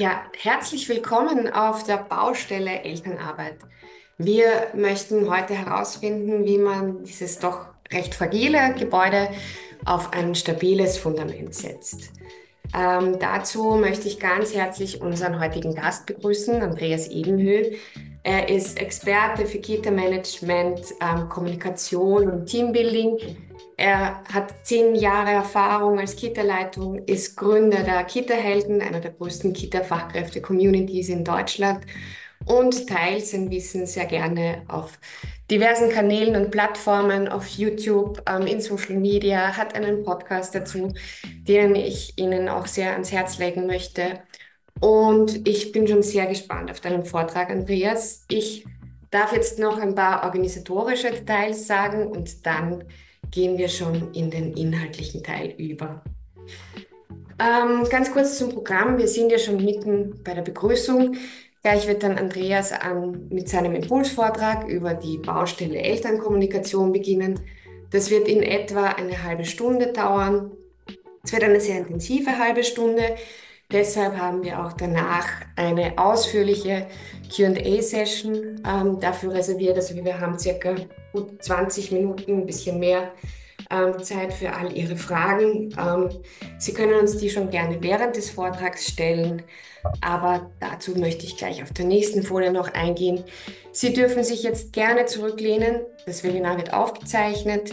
Ja, herzlich willkommen auf der Baustelle Elternarbeit. Wir möchten heute herausfinden, wie man dieses doch recht fragile Gebäude auf ein stabiles Fundament setzt. Ähm, dazu möchte ich ganz herzlich unseren heutigen Gast begrüßen, Andreas Ebenhöhl. Er ist Experte für Kita-Management, ähm, Kommunikation und Teambuilding er hat zehn Jahre Erfahrung als Kita-Leitung, ist Gründer der Kita-Helden, einer der größten Kita-Fachkräfte-Communities in Deutschland und teilt sein Wissen sehr gerne auf diversen Kanälen und Plattformen, auf YouTube, ähm, in Social Media, hat einen Podcast dazu, den ich Ihnen auch sehr ans Herz legen möchte. Und ich bin schon sehr gespannt auf deinen Vortrag, Andreas. Ich darf jetzt noch ein paar organisatorische Details sagen und dann gehen wir schon in den inhaltlichen Teil über. Ähm, ganz kurz zum Programm. Wir sind ja schon mitten bei der Begrüßung. Gleich wird dann Andreas an, ähm, mit seinem Impulsvortrag über die Baustelle Elternkommunikation beginnen. Das wird in etwa eine halbe Stunde dauern. Es wird eine sehr intensive halbe Stunde. Deshalb haben wir auch danach eine ausführliche QA-Session ähm, dafür reserviert. Also wir haben circa gut 20 Minuten, ein bisschen mehr ähm, Zeit für all Ihre Fragen. Ähm, Sie können uns die schon gerne während des Vortrags stellen, aber dazu möchte ich gleich auf der nächsten Folie noch eingehen. Sie dürfen sich jetzt gerne zurücklehnen. Das Webinar wird aufgezeichnet.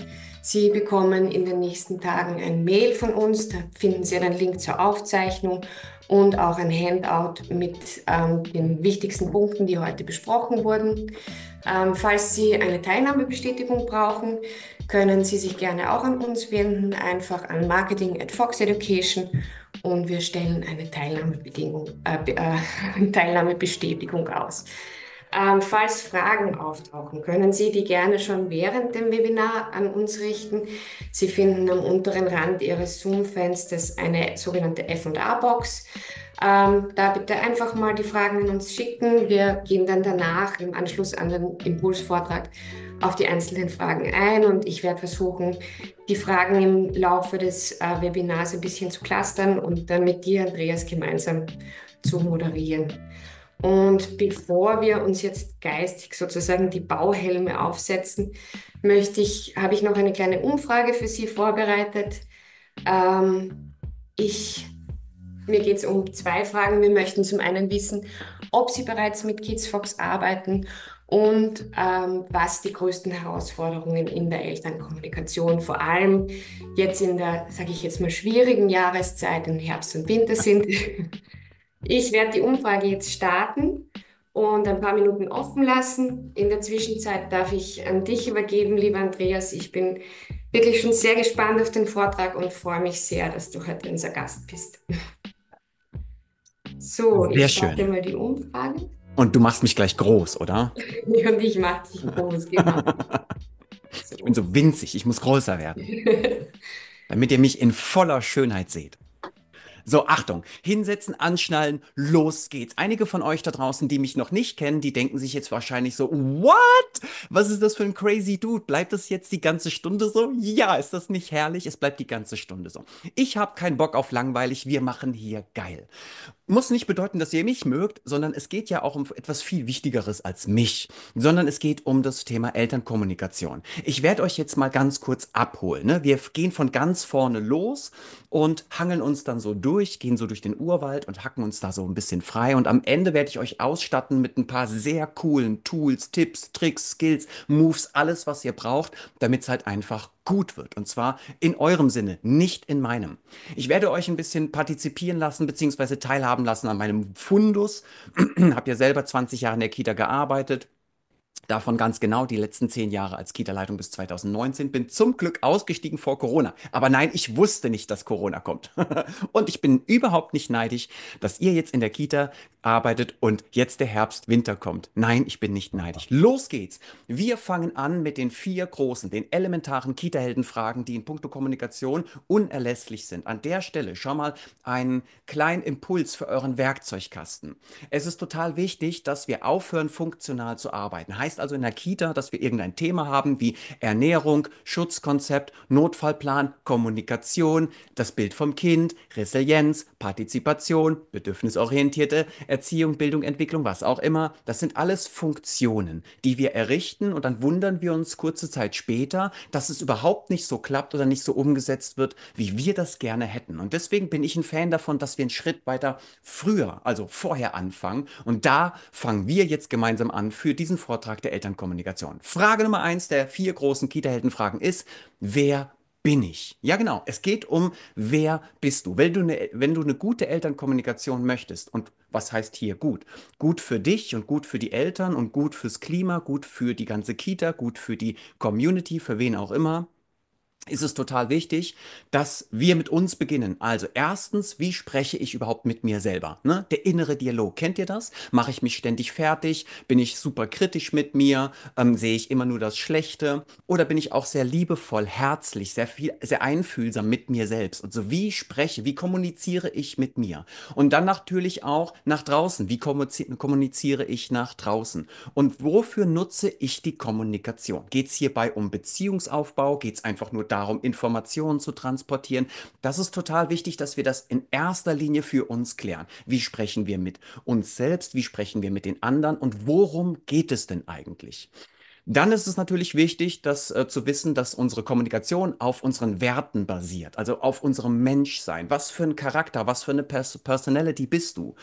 Sie bekommen in den nächsten Tagen ein Mail von uns, da finden Sie einen Link zur Aufzeichnung und auch ein Handout mit ähm, den wichtigsten Punkten, die heute besprochen wurden. Ähm, falls Sie eine Teilnahmebestätigung brauchen, können Sie sich gerne auch an uns wenden, einfach an Marketing at Fox Education und wir stellen eine äh, äh, Teilnahmebestätigung aus. Ähm, falls Fragen auftauchen, können Sie die gerne schon während dem Webinar an uns richten. Sie finden am unteren Rand Ihres Zoom-Fensters eine sogenannte FA-Box. Ähm, da bitte einfach mal die Fragen an uns schicken. Wir gehen dann danach im Anschluss an den Impulsvortrag auf die einzelnen Fragen ein und ich werde versuchen, die Fragen im Laufe des äh, Webinars ein bisschen zu clustern und dann mit dir, Andreas, gemeinsam zu moderieren. Und bevor wir uns jetzt geistig sozusagen die Bauhelme aufsetzen, möchte ich, habe ich noch eine kleine Umfrage für Sie vorbereitet. Ähm, ich, mir geht es um zwei Fragen. Wir möchten zum einen wissen, ob Sie bereits mit KidsFox arbeiten und ähm, was die größten Herausforderungen in der Elternkommunikation, vor allem jetzt in der, sage ich jetzt mal, schwierigen Jahreszeit im Herbst und Winter sind. Ich werde die Umfrage jetzt starten und ein paar Minuten offen lassen. In der Zwischenzeit darf ich an dich übergeben, lieber Andreas. Ich bin wirklich schon sehr gespannt auf den Vortrag und freue mich sehr, dass du heute unser Gast bist. So, sehr ich starte mal die Umfrage. Und du machst mich gleich groß, oder? und ich mache dich groß, genau. so. Ich bin so winzig, ich muss größer werden. damit ihr mich in voller Schönheit seht. So, Achtung, hinsetzen, anschnallen, los geht's. Einige von euch da draußen, die mich noch nicht kennen, die denken sich jetzt wahrscheinlich so, what? Was ist das für ein crazy Dude? Bleibt das jetzt die ganze Stunde so? Ja, ist das nicht herrlich? Es bleibt die ganze Stunde so. Ich habe keinen Bock auf langweilig, wir machen hier geil. Muss nicht bedeuten, dass ihr mich mögt, sondern es geht ja auch um etwas viel Wichtigeres als mich, sondern es geht um das Thema Elternkommunikation. Ich werde euch jetzt mal ganz kurz abholen. Ne? Wir gehen von ganz vorne los und hangeln uns dann so durch durch, gehen so durch den Urwald und hacken uns da so ein bisschen frei. Und am Ende werde ich euch ausstatten mit ein paar sehr coolen Tools, Tipps, Tricks, Skills, Moves, alles, was ihr braucht, damit es halt einfach gut wird. Und zwar in eurem Sinne, nicht in meinem. Ich werde euch ein bisschen partizipieren lassen, beziehungsweise teilhaben lassen an meinem Fundus. Habt ja selber 20 Jahre in der Kita gearbeitet? Davon ganz genau die letzten zehn Jahre als Kita-Leitung bis 2019. Bin zum Glück ausgestiegen vor Corona. Aber nein, ich wusste nicht, dass Corona kommt. und ich bin überhaupt nicht neidisch, dass ihr jetzt in der Kita arbeitet und jetzt der Herbst, Winter kommt. Nein, ich bin nicht neidisch. Los geht's. Wir fangen an mit den vier großen, den elementaren Kita-Heldenfragen, die in puncto Kommunikation unerlässlich sind. An der Stelle schon mal einen kleinen Impuls für euren Werkzeugkasten. Es ist total wichtig, dass wir aufhören, funktional zu arbeiten heißt also in der Kita, dass wir irgendein Thema haben wie Ernährung, Schutzkonzept, Notfallplan, Kommunikation, das Bild vom Kind, Resilienz, Partizipation, bedürfnisorientierte Erziehung, Bildung, Entwicklung, was auch immer. Das sind alles Funktionen, die wir errichten und dann wundern wir uns kurze Zeit später, dass es überhaupt nicht so klappt oder nicht so umgesetzt wird, wie wir das gerne hätten. Und deswegen bin ich ein Fan davon, dass wir einen Schritt weiter früher, also vorher anfangen. Und da fangen wir jetzt gemeinsam an, für diesen Vortrag der Elternkommunikation. Frage Nummer eins der vier großen Kita-Heldenfragen ist, wer bin ich? Ja, genau. Es geht um, wer bist du? Wenn du, eine, wenn du eine gute Elternkommunikation möchtest, und was heißt hier gut? Gut für dich und gut für die Eltern und gut fürs Klima, gut für die ganze Kita, gut für die Community, für wen auch immer, ist es total wichtig, dass wir mit uns beginnen. Also erstens, wie spreche ich überhaupt mit mir selber? Ne? Der innere Dialog, kennt ihr das? Mache ich mich ständig fertig? Bin ich super kritisch mit mir? Ähm, sehe ich immer nur das Schlechte? Oder bin ich auch sehr liebevoll, herzlich, sehr viel, sehr einfühlsam mit mir selbst? Also wie spreche, wie kommuniziere ich mit mir? Und dann natürlich auch nach draußen. Wie kommuniziere ich nach draußen? Und wofür nutze ich die Kommunikation? Geht es hierbei um Beziehungsaufbau? Geht es einfach nur darum, darum, Informationen zu transportieren. Das ist total wichtig, dass wir das in erster Linie für uns klären. Wie sprechen wir mit uns selbst? Wie sprechen wir mit den anderen? Und worum geht es denn eigentlich? Dann ist es natürlich wichtig, das äh, zu wissen, dass unsere Kommunikation auf unseren Werten basiert, also auf unserem Menschsein. Was für ein Charakter, was für eine Pers Personality bist du?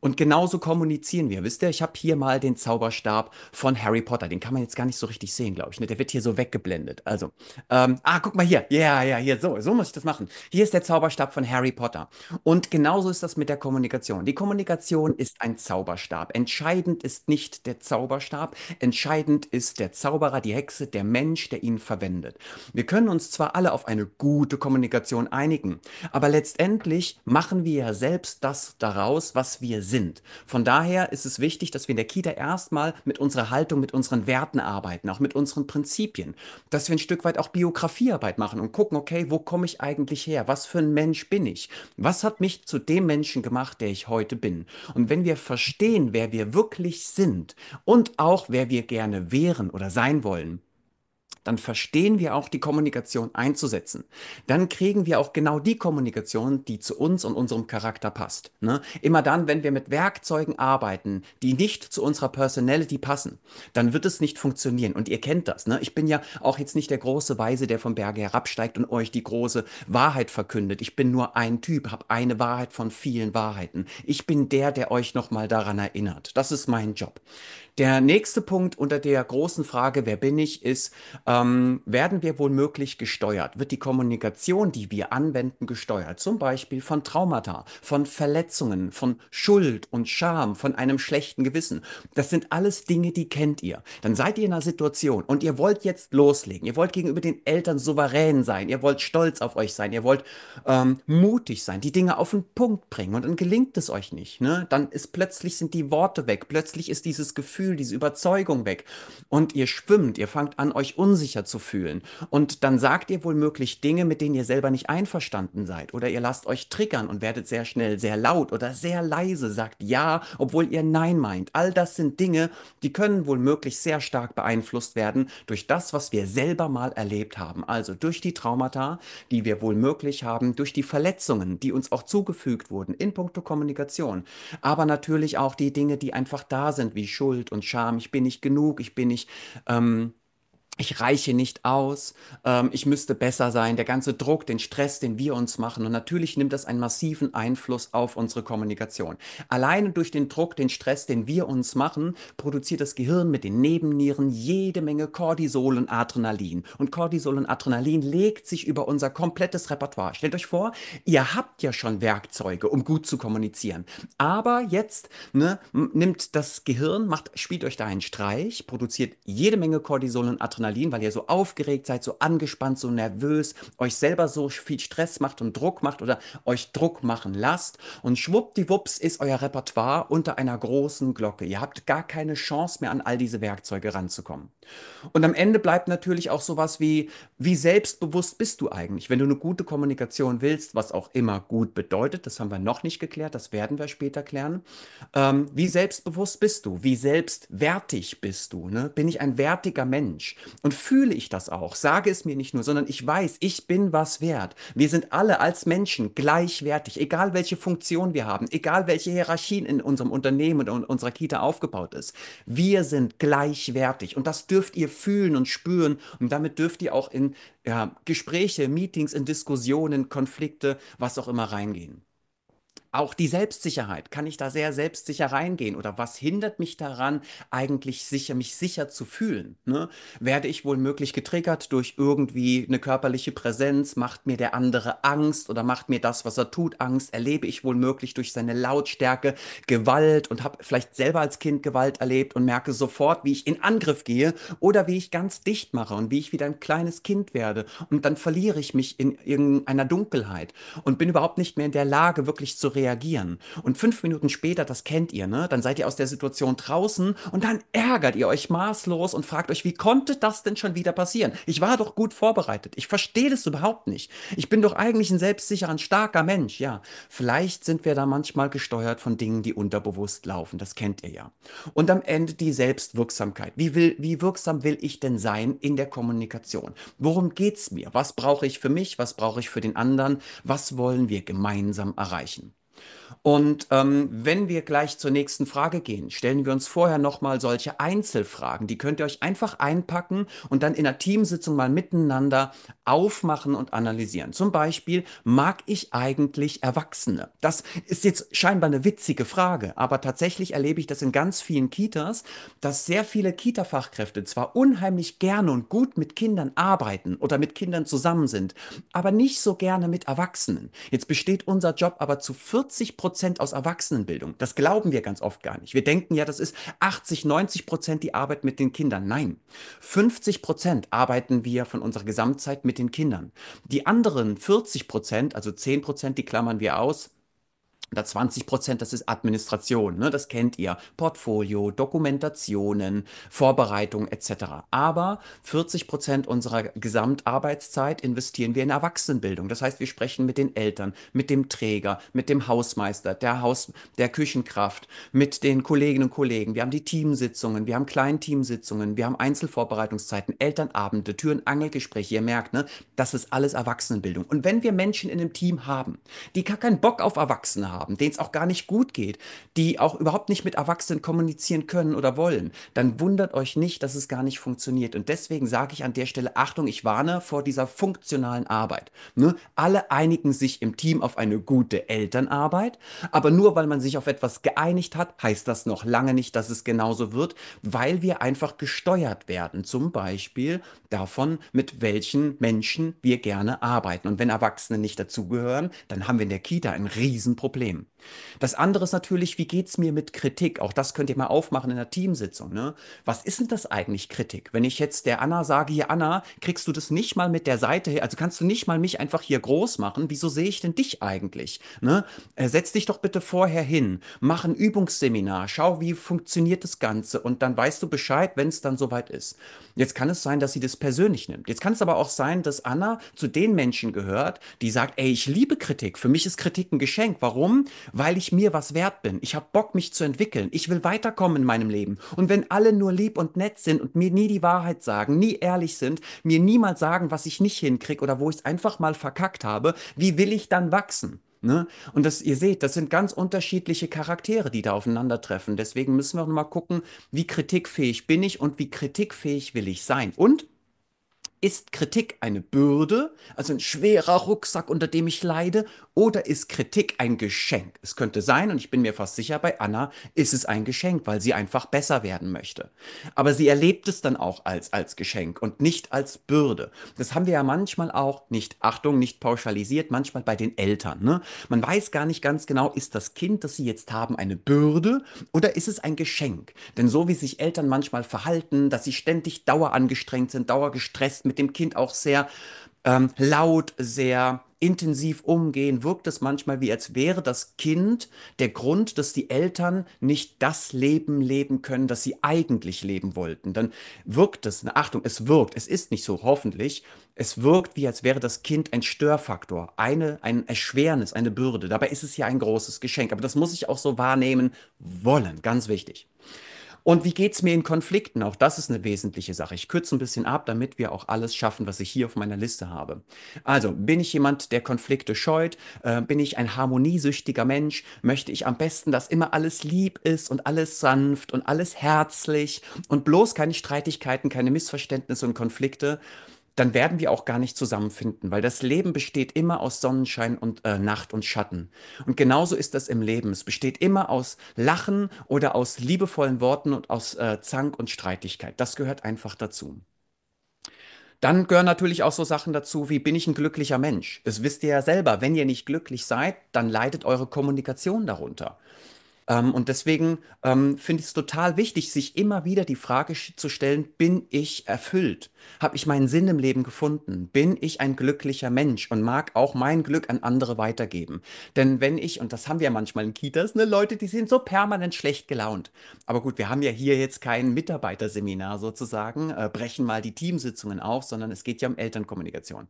Und genauso kommunizieren wir. Wisst ihr, ich habe hier mal den Zauberstab von Harry Potter. Den kann man jetzt gar nicht so richtig sehen, glaube ich. Ne? Der wird hier so weggeblendet. Also, ähm, ah, guck mal hier. Ja, ja, hier. So, so muss ich das machen. Hier ist der Zauberstab von Harry Potter. Und genauso ist das mit der Kommunikation. Die Kommunikation ist ein Zauberstab. Entscheidend ist nicht der Zauberstab. Entscheidend ist der der Zauberer, die Hexe, der Mensch, der ihn verwendet. Wir können uns zwar alle auf eine gute Kommunikation einigen, aber letztendlich machen wir ja selbst das daraus, was wir sind. Von daher ist es wichtig, dass wir in der Kita erstmal mit unserer Haltung, mit unseren Werten arbeiten, auch mit unseren Prinzipien, dass wir ein Stück weit auch Biografiearbeit machen und gucken, okay, wo komme ich eigentlich her? Was für ein Mensch bin ich? Was hat mich zu dem Menschen gemacht, der ich heute bin? Und wenn wir verstehen, wer wir wirklich sind und auch wer wir gerne wären, oder sein wollen dann verstehen wir auch die Kommunikation einzusetzen. Dann kriegen wir auch genau die Kommunikation, die zu uns und unserem Charakter passt. Ne? Immer dann, wenn wir mit Werkzeugen arbeiten, die nicht zu unserer Personality passen, dann wird es nicht funktionieren. Und ihr kennt das. Ne? Ich bin ja auch jetzt nicht der große Weise, der vom Berge herabsteigt und euch die große Wahrheit verkündet. Ich bin nur ein Typ, habe eine Wahrheit von vielen Wahrheiten. Ich bin der, der euch nochmal daran erinnert. Das ist mein Job. Der nächste Punkt unter der großen Frage, wer bin ich, ist, ähm, werden wir womöglich gesteuert? Wird die Kommunikation, die wir anwenden, gesteuert? Zum Beispiel von Traumata, von Verletzungen, von Schuld und Scham, von einem schlechten Gewissen. Das sind alles Dinge, die kennt ihr. Dann seid ihr in einer Situation und ihr wollt jetzt loslegen. Ihr wollt gegenüber den Eltern souverän sein. Ihr wollt stolz auf euch sein. Ihr wollt ähm, mutig sein, die Dinge auf den Punkt bringen. Und dann gelingt es euch nicht. Ne? Dann ist plötzlich sind die Worte weg. Plötzlich ist dieses Gefühl, diese Überzeugung weg. Und ihr schwimmt. Ihr fangt an, euch unsicher unsicher zu fühlen. Und dann sagt ihr wohl möglich Dinge, mit denen ihr selber nicht einverstanden seid. Oder ihr lasst euch triggern und werdet sehr schnell sehr laut oder sehr leise, sagt Ja, obwohl ihr Nein meint. All das sind Dinge, die können wohl möglich sehr stark beeinflusst werden durch das, was wir selber mal erlebt haben. Also durch die Traumata, die wir wohl möglich haben, durch die Verletzungen, die uns auch zugefügt wurden in puncto Kommunikation. Aber natürlich auch die Dinge, die einfach da sind, wie Schuld und Scham. Ich bin nicht genug, ich bin nicht. Ähm, ich reiche nicht aus, ähm, ich müsste besser sein, der ganze Druck, den Stress, den wir uns machen. Und natürlich nimmt das einen massiven Einfluss auf unsere Kommunikation. Alleine durch den Druck, den Stress, den wir uns machen, produziert das Gehirn mit den Nebennieren jede Menge Cortisol und Adrenalin. Und Cortisol und Adrenalin legt sich über unser komplettes Repertoire. Stellt euch vor, ihr habt ja schon Werkzeuge, um gut zu kommunizieren. Aber jetzt ne, nimmt das Gehirn, macht, spielt euch da einen Streich, produziert jede Menge Cortisol und Adrenalin Adrenalin, weil ihr so aufgeregt seid, so angespannt, so nervös, euch selber so viel Stress macht und Druck macht oder euch Druck machen lasst. Und schwuppdiwupps ist euer Repertoire unter einer großen Glocke. Ihr habt gar keine Chance mehr, an all diese Werkzeuge ranzukommen. Und am Ende bleibt natürlich auch sowas wie, wie selbstbewusst bist du eigentlich? Wenn du eine gute Kommunikation willst, was auch immer gut bedeutet, das haben wir noch nicht geklärt, das werden wir später klären. Ähm, wie selbstbewusst bist du? Wie selbstwertig bist du? Ne? Bin ich ein wertiger Mensch? und fühle ich das auch. Sage es mir nicht nur, sondern ich weiß, ich bin was wert. Wir sind alle als Menschen gleichwertig, egal welche Funktion wir haben, egal welche Hierarchien in unserem Unternehmen und unserer Kita aufgebaut ist. Wir sind gleichwertig und das dürft ihr fühlen und spüren und damit dürft ihr auch in ja, Gespräche, Meetings, in Diskussionen, Konflikte, was auch immer reingehen. Auch die Selbstsicherheit. Kann ich da sehr selbstsicher reingehen? Oder was hindert mich daran, eigentlich sicher, mich sicher zu fühlen? Ne? Werde ich wohl möglich getriggert durch irgendwie eine körperliche Präsenz? Macht mir der andere Angst oder macht mir das, was er tut, Angst? Erlebe ich wohl möglich durch seine Lautstärke Gewalt und habe vielleicht selber als Kind Gewalt erlebt und merke sofort, wie ich in Angriff gehe oder wie ich ganz dicht mache und wie ich wieder ein kleines Kind werde. Und dann verliere ich mich in irgendeiner Dunkelheit und bin überhaupt nicht mehr in der Lage, wirklich zu reagieren reagieren. Und fünf Minuten später, das kennt ihr, ne? Dann seid ihr aus der Situation draußen und dann ärgert ihr euch maßlos und fragt euch, wie konnte das denn schon wieder passieren? Ich war doch gut vorbereitet. Ich verstehe das überhaupt nicht. Ich bin doch eigentlich ein selbstsicherer, ein starker Mensch. Ja, vielleicht sind wir da manchmal gesteuert von Dingen, die unterbewusst laufen. Das kennt ihr ja. Und am Ende die Selbstwirksamkeit. Wie, will, wie wirksam will ich denn sein in der Kommunikation? Worum geht es mir? Was brauche ich für mich? Was brauche ich für den anderen? Was wollen wir gemeinsam erreichen? Und ähm, wenn wir gleich zur nächsten Frage gehen, stellen wir uns vorher nochmal solche Einzelfragen. Die könnt ihr euch einfach einpacken und dann in der Teamsitzung mal miteinander aufmachen und analysieren. Zum Beispiel, mag ich eigentlich Erwachsene? Das ist jetzt scheinbar eine witzige Frage, aber tatsächlich erlebe ich das in ganz vielen Kitas, dass sehr viele Kita-Fachkräfte zwar unheimlich gerne und gut mit Kindern arbeiten oder mit Kindern zusammen sind, aber nicht so gerne mit Erwachsenen. Jetzt besteht unser Job aber zu 40 Prozent Prozent aus Erwachsenenbildung. Das glauben wir ganz oft gar nicht. Wir denken ja, das ist 80, 90 Prozent die Arbeit mit den Kindern. Nein, 50 Prozent arbeiten wir von unserer Gesamtzeit mit den Kindern. Die anderen 40 Prozent, also 10 Prozent, die klammern wir aus, da 20 Prozent, das ist Administration, ne? das kennt ihr. Portfolio, Dokumentationen, Vorbereitung etc. Aber 40 Prozent unserer Gesamtarbeitszeit investieren wir in Erwachsenenbildung. Das heißt, wir sprechen mit den Eltern, mit dem Träger, mit dem Hausmeister, der, Haus, der Küchenkraft, mit den Kolleginnen und Kollegen. Wir haben die Teamsitzungen, wir haben Kleinteamsitzungen, wir haben Einzelvorbereitungszeiten, Elternabende, Türen, Angelgespräche. Ihr merkt, ne? das ist alles Erwachsenenbildung. Und wenn wir Menschen in einem Team haben, die gar keinen Bock auf Erwachsene haben, haben, denen es auch gar nicht gut geht, die auch überhaupt nicht mit Erwachsenen kommunizieren können oder wollen, dann wundert euch nicht, dass es gar nicht funktioniert. Und deswegen sage ich an der Stelle, Achtung, ich warne vor dieser funktionalen Arbeit. Ne? Alle einigen sich im Team auf eine gute Elternarbeit, aber nur weil man sich auf etwas geeinigt hat, heißt das noch lange nicht, dass es genauso wird, weil wir einfach gesteuert werden. Zum Beispiel davon, mit welchen Menschen wir gerne arbeiten. Und wenn Erwachsene nicht dazugehören, dann haben wir in der Kita ein Riesenproblem. Problem Das andere ist natürlich, wie geht es mir mit Kritik? Auch das könnt ihr mal aufmachen in der Teamsitzung. Ne? Was ist denn das eigentlich Kritik? Wenn ich jetzt der Anna sage, hier Anna, kriegst du das nicht mal mit der Seite her, also kannst du nicht mal mich einfach hier groß machen, wieso sehe ich denn dich eigentlich? Ne? Äh, setz dich doch bitte vorher hin, mach ein Übungsseminar, schau, wie funktioniert das Ganze und dann weißt du Bescheid, wenn es dann soweit ist. Jetzt kann es sein, dass sie das persönlich nimmt. Jetzt kann es aber auch sein, dass Anna zu den Menschen gehört, die sagt, ey, ich liebe Kritik, für mich ist Kritik ein Geschenk. Warum? weil ich mir was wert bin. Ich habe Bock, mich zu entwickeln. Ich will weiterkommen in meinem Leben. Und wenn alle nur lieb und nett sind und mir nie die Wahrheit sagen, nie ehrlich sind, mir niemals sagen, was ich nicht hinkriege oder wo ich es einfach mal verkackt habe, wie will ich dann wachsen? Ne? Und das, ihr seht, das sind ganz unterschiedliche Charaktere, die da aufeinandertreffen. Deswegen müssen wir mal gucken, wie kritikfähig bin ich und wie kritikfähig will ich sein. Und ist Kritik eine Bürde, also ein schwerer Rucksack, unter dem ich leide, oder ist Kritik ein Geschenk? Es könnte sein, und ich bin mir fast sicher, bei Anna ist es ein Geschenk, weil sie einfach besser werden möchte. Aber sie erlebt es dann auch als, als Geschenk und nicht als Bürde. Das haben wir ja manchmal auch, nicht Achtung, nicht pauschalisiert, manchmal bei den Eltern. Ne? Man weiß gar nicht ganz genau, ist das Kind, das sie jetzt haben, eine Bürde oder ist es ein Geschenk? Denn so wie sich Eltern manchmal verhalten, dass sie ständig dauerangestrengt sind, dauergestresst mit mit dem Kind auch sehr ähm, laut, sehr intensiv umgehen, wirkt es manchmal wie, als wäre das Kind der Grund, dass die Eltern nicht das Leben leben können, das sie eigentlich leben wollten. Dann wirkt es, eine Achtung, es wirkt, es ist nicht so, hoffentlich, es wirkt wie, als wäre das Kind ein Störfaktor, eine, ein Erschwernis, eine Bürde. Dabei ist es ja ein großes Geschenk, aber das muss ich auch so wahrnehmen wollen, ganz wichtig. Und wie geht es mir in Konflikten? Auch das ist eine wesentliche Sache. Ich kürze ein bisschen ab, damit wir auch alles schaffen, was ich hier auf meiner Liste habe. Also, bin ich jemand, der Konflikte scheut? Äh, bin ich ein harmoniesüchtiger Mensch? Möchte ich am besten, dass immer alles lieb ist und alles sanft und alles herzlich und bloß keine Streitigkeiten, keine Missverständnisse und Konflikte? dann werden wir auch gar nicht zusammenfinden, weil das Leben besteht immer aus Sonnenschein und äh, Nacht und Schatten. Und genauso ist das im Leben. Es besteht immer aus Lachen oder aus liebevollen Worten und aus äh, Zank und Streitigkeit. Das gehört einfach dazu. Dann gehören natürlich auch so Sachen dazu, wie bin ich ein glücklicher Mensch? Das wisst ihr ja selber. Wenn ihr nicht glücklich seid, dann leidet eure Kommunikation darunter. Ähm, und deswegen ähm, finde ich es total wichtig, sich immer wieder die Frage zu stellen, bin ich erfüllt? Habe ich meinen Sinn im Leben gefunden? Bin ich ein glücklicher Mensch und mag auch mein Glück an andere weitergeben? Denn wenn ich, und das haben wir manchmal in Kitas, ne, Leute, die sind so permanent schlecht gelaunt. Aber gut, wir haben ja hier jetzt kein Mitarbeiterseminar sozusagen, äh, brechen mal die Teamsitzungen auf, sondern es geht ja um Elternkommunikation.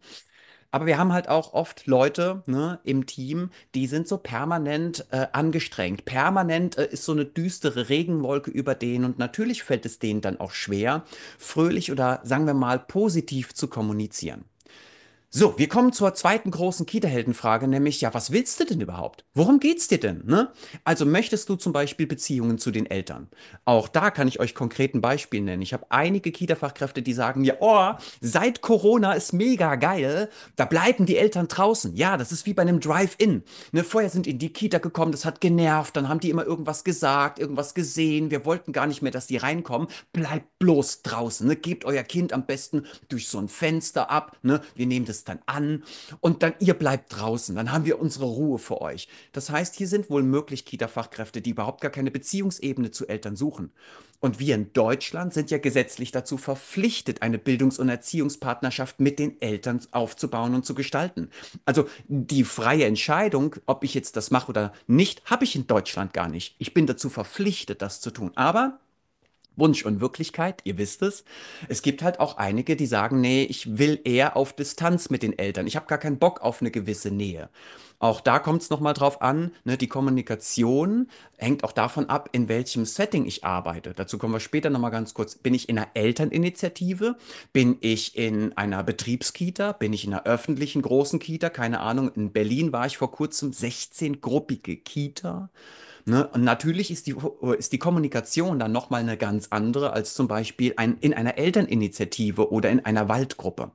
Aber wir haben halt auch oft Leute ne, im Team, die sind so permanent äh, angestrengt. Permanent äh, ist so eine düstere Regenwolke über denen und natürlich fällt es denen dann auch schwer, fröhlich oder sagen wir mal positiv zu kommunizieren. So, wir kommen zur zweiten großen Kita-Heldenfrage, nämlich, ja, was willst du denn überhaupt? Worum geht's dir denn? Ne? Also möchtest du zum Beispiel Beziehungen zu den Eltern? Auch da kann ich euch konkreten Beispiel nennen. Ich habe einige Kita-Fachkräfte, die sagen ja, oh, seit Corona ist mega geil, da bleiben die Eltern draußen. Ja, das ist wie bei einem Drive-In. Ne? Vorher sind in die Kita gekommen, das hat genervt, dann haben die immer irgendwas gesagt, irgendwas gesehen, wir wollten gar nicht mehr, dass die reinkommen. Bleibt bloß draußen, ne? gebt euer Kind am besten durch so ein Fenster ab, ne? wir nehmen das dann an und dann ihr bleibt draußen, dann haben wir unsere Ruhe für euch. Das heißt, hier sind wohl möglich Kita-Fachkräfte, die überhaupt gar keine Beziehungsebene zu Eltern suchen. Und wir in Deutschland sind ja gesetzlich dazu verpflichtet, eine Bildungs- und Erziehungspartnerschaft mit den Eltern aufzubauen und zu gestalten. Also die freie Entscheidung, ob ich jetzt das mache oder nicht, habe ich in Deutschland gar nicht. Ich bin dazu verpflichtet, das zu tun. Aber Wunsch und Wirklichkeit, ihr wisst es. Es gibt halt auch einige, die sagen, nee, ich will eher auf Distanz mit den Eltern. Ich habe gar keinen Bock auf eine gewisse Nähe. Auch da kommt es nochmal drauf an, ne, die Kommunikation hängt auch davon ab, in welchem Setting ich arbeite. Dazu kommen wir später nochmal ganz kurz. Bin ich in einer Elterninitiative? Bin ich in einer Betriebskita? Bin ich in einer öffentlichen großen Kita? Keine Ahnung. In Berlin war ich vor kurzem 16-gruppige Kita. Ne? Und natürlich ist die, ist die Kommunikation dann nochmal eine ganz andere als zum Beispiel ein, in einer Elterninitiative oder in einer Waldgruppe.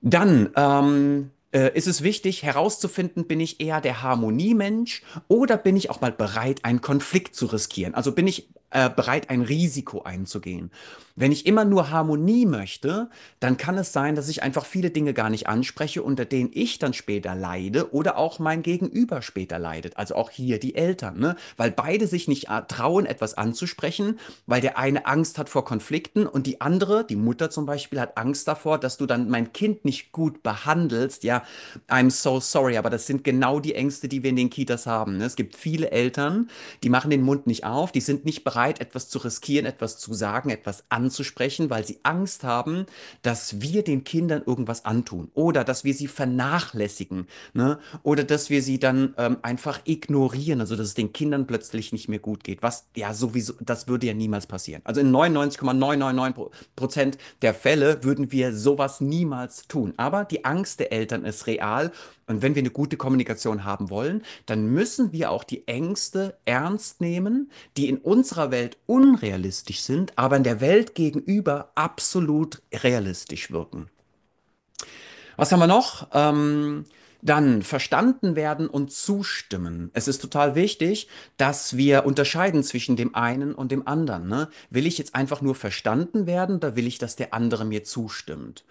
Dann ähm, äh, ist es wichtig herauszufinden, bin ich eher der Harmoniemensch oder bin ich auch mal bereit, einen Konflikt zu riskieren? Also bin ich äh, bereit, ein Risiko einzugehen. Wenn ich immer nur Harmonie möchte, dann kann es sein, dass ich einfach viele Dinge gar nicht anspreche, unter denen ich dann später leide oder auch mein Gegenüber später leidet. Also auch hier die Eltern, ne? weil beide sich nicht äh, trauen, etwas anzusprechen, weil der eine Angst hat vor Konflikten und die andere, die Mutter zum Beispiel, hat Angst davor, dass du dann mein Kind nicht gut behandelst. Ja, I'm so sorry, aber das sind genau die Ängste, die wir in den Kitas haben. Ne? Es gibt viele Eltern, die machen den Mund nicht auf, die sind nicht bereit, bereit, etwas zu riskieren, etwas zu sagen, etwas anzusprechen, weil sie Angst haben, dass wir den Kindern irgendwas antun oder dass wir sie vernachlässigen ne? oder dass wir sie dann ähm, einfach ignorieren, also dass es den Kindern plötzlich nicht mehr gut geht. Was ja sowieso, das würde ja niemals passieren. Also in 99,999 Prozent der Fälle würden wir sowas niemals tun. Aber die Angst der Eltern ist real und wenn wir eine gute Kommunikation haben wollen, dann müssen wir auch die Ängste ernst nehmen, die in unserer Welt unrealistisch sind, aber in der Welt gegenüber absolut realistisch wirken. Was haben wir noch? Ähm, dann verstanden werden und zustimmen. Es ist total wichtig, dass wir unterscheiden zwischen dem einen und dem anderen. Ne? Will ich jetzt einfach nur verstanden werden oder will ich, dass der andere mir zustimmt?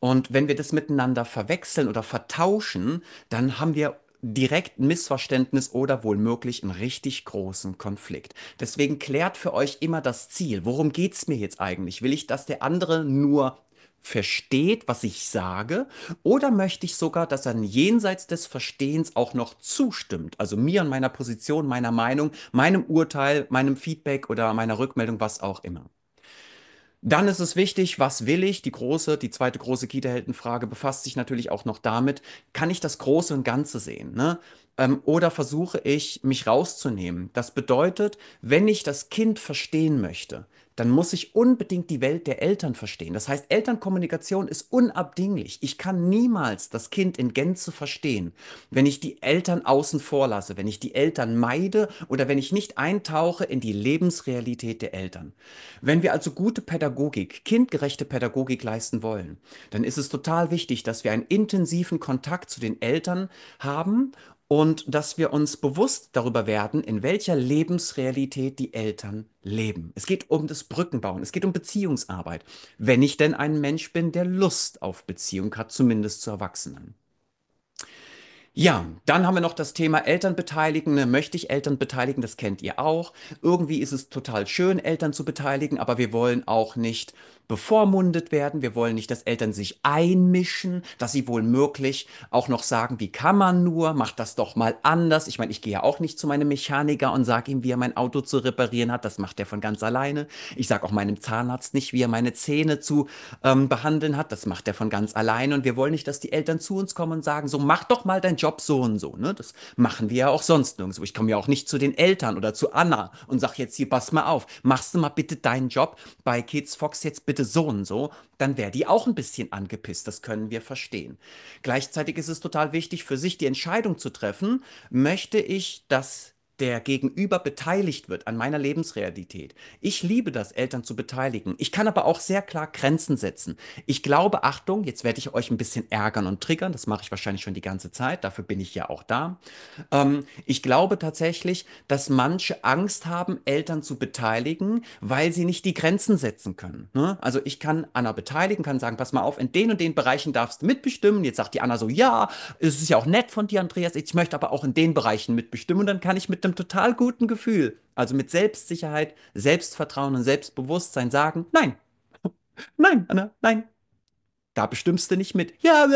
Und wenn wir das miteinander verwechseln oder vertauschen, dann haben wir direkt ein Missverständnis oder wohl möglich einen richtig großen Konflikt. Deswegen klärt für euch immer das Ziel. Worum geht es mir jetzt eigentlich? Will ich, dass der andere nur versteht, was ich sage, oder möchte ich sogar, dass er jenseits des Verstehens auch noch zustimmt, also mir und meiner Position, meiner Meinung, meinem Urteil, meinem Feedback oder meiner Rückmeldung, was auch immer. Dann ist es wichtig, was will ich? Die große, die zweite große Kita-Heldenfrage befasst sich natürlich auch noch damit, kann ich das Große und Ganze sehen? Ne? Ähm, oder versuche ich, mich rauszunehmen? Das bedeutet, wenn ich das Kind verstehen möchte, dann muss ich unbedingt die Welt der Eltern verstehen. Das heißt, Elternkommunikation ist unabdinglich. Ich kann niemals das Kind in Gänze verstehen, wenn ich die Eltern außen vor lasse, wenn ich die Eltern meide oder wenn ich nicht eintauche in die Lebensrealität der Eltern. Wenn wir also gute Pädagogik, kindgerechte Pädagogik leisten wollen, dann ist es total wichtig, dass wir einen intensiven Kontakt zu den Eltern haben und dass wir uns bewusst darüber werden, in welcher Lebensrealität die Eltern leben. Es geht um das Brückenbauen, es geht um Beziehungsarbeit, wenn ich denn ein Mensch bin, der Lust auf Beziehung hat, zumindest zu Erwachsenen. Ja, dann haben wir noch das Thema Eltern beteiligen. Ne, möchte ich Eltern beteiligen? Das kennt ihr auch. Irgendwie ist es total schön, Eltern zu beteiligen, aber wir wollen auch nicht bevormundet werden. Wir wollen nicht, dass Eltern sich einmischen, dass sie wohl möglich auch noch sagen, wie kann man nur, mach das doch mal anders. Ich meine, ich gehe ja auch nicht zu meinem Mechaniker und sage ihm, wie er mein Auto zu reparieren hat. Das macht er von ganz alleine. Ich sage auch meinem Zahnarzt nicht, wie er meine Zähne zu ähm, behandeln hat. Das macht er von ganz alleine. Und wir wollen nicht, dass die Eltern zu uns kommen und sagen, so mach doch mal deinen Job so und so. Ne? Das machen wir ja auch sonst nirgendwo. Ich komme ja auch nicht zu den Eltern oder zu Anna und sage jetzt hier, pass mal auf, machst du mal bitte deinen Job bei Kids Fox jetzt bitte bitte so und so, dann wäre die auch ein bisschen angepisst. Das können wir verstehen. Gleichzeitig ist es total wichtig für sich, die Entscheidung zu treffen, möchte ich, dass der Gegenüber beteiligt wird an meiner Lebensrealität. Ich liebe das, Eltern zu beteiligen. Ich kann aber auch sehr klar Grenzen setzen. Ich glaube, Achtung, jetzt werde ich euch ein bisschen ärgern und triggern. Das mache ich wahrscheinlich schon die ganze Zeit. Dafür bin ich ja auch da. Ähm, ich glaube tatsächlich, dass manche Angst haben, Eltern zu beteiligen, weil sie nicht die Grenzen setzen können. Ne? Also ich kann Anna beteiligen, kann sagen, pass mal auf, in den und den Bereichen darfst du mitbestimmen. Jetzt sagt die Anna so, ja, es ist ja auch nett von dir, Andreas. Ich möchte aber auch in den Bereichen mitbestimmen. Und dann kann ich mit dem einem total guten Gefühl, also mit Selbstsicherheit, Selbstvertrauen und Selbstbewusstsein sagen, nein, nein, Anna, nein. Da bestimmst du nicht mit. Ja,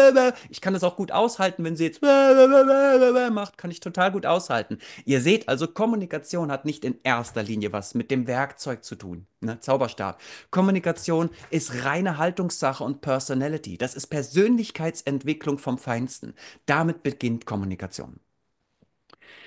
ich kann das auch gut aushalten, wenn sie jetzt macht, kann ich total gut aushalten. Ihr seht also, Kommunikation hat nicht in erster Linie was mit dem Werkzeug zu tun. Ne? Zauberstab. Kommunikation ist reine Haltungssache und Personality. Das ist Persönlichkeitsentwicklung vom Feinsten. Damit beginnt Kommunikation.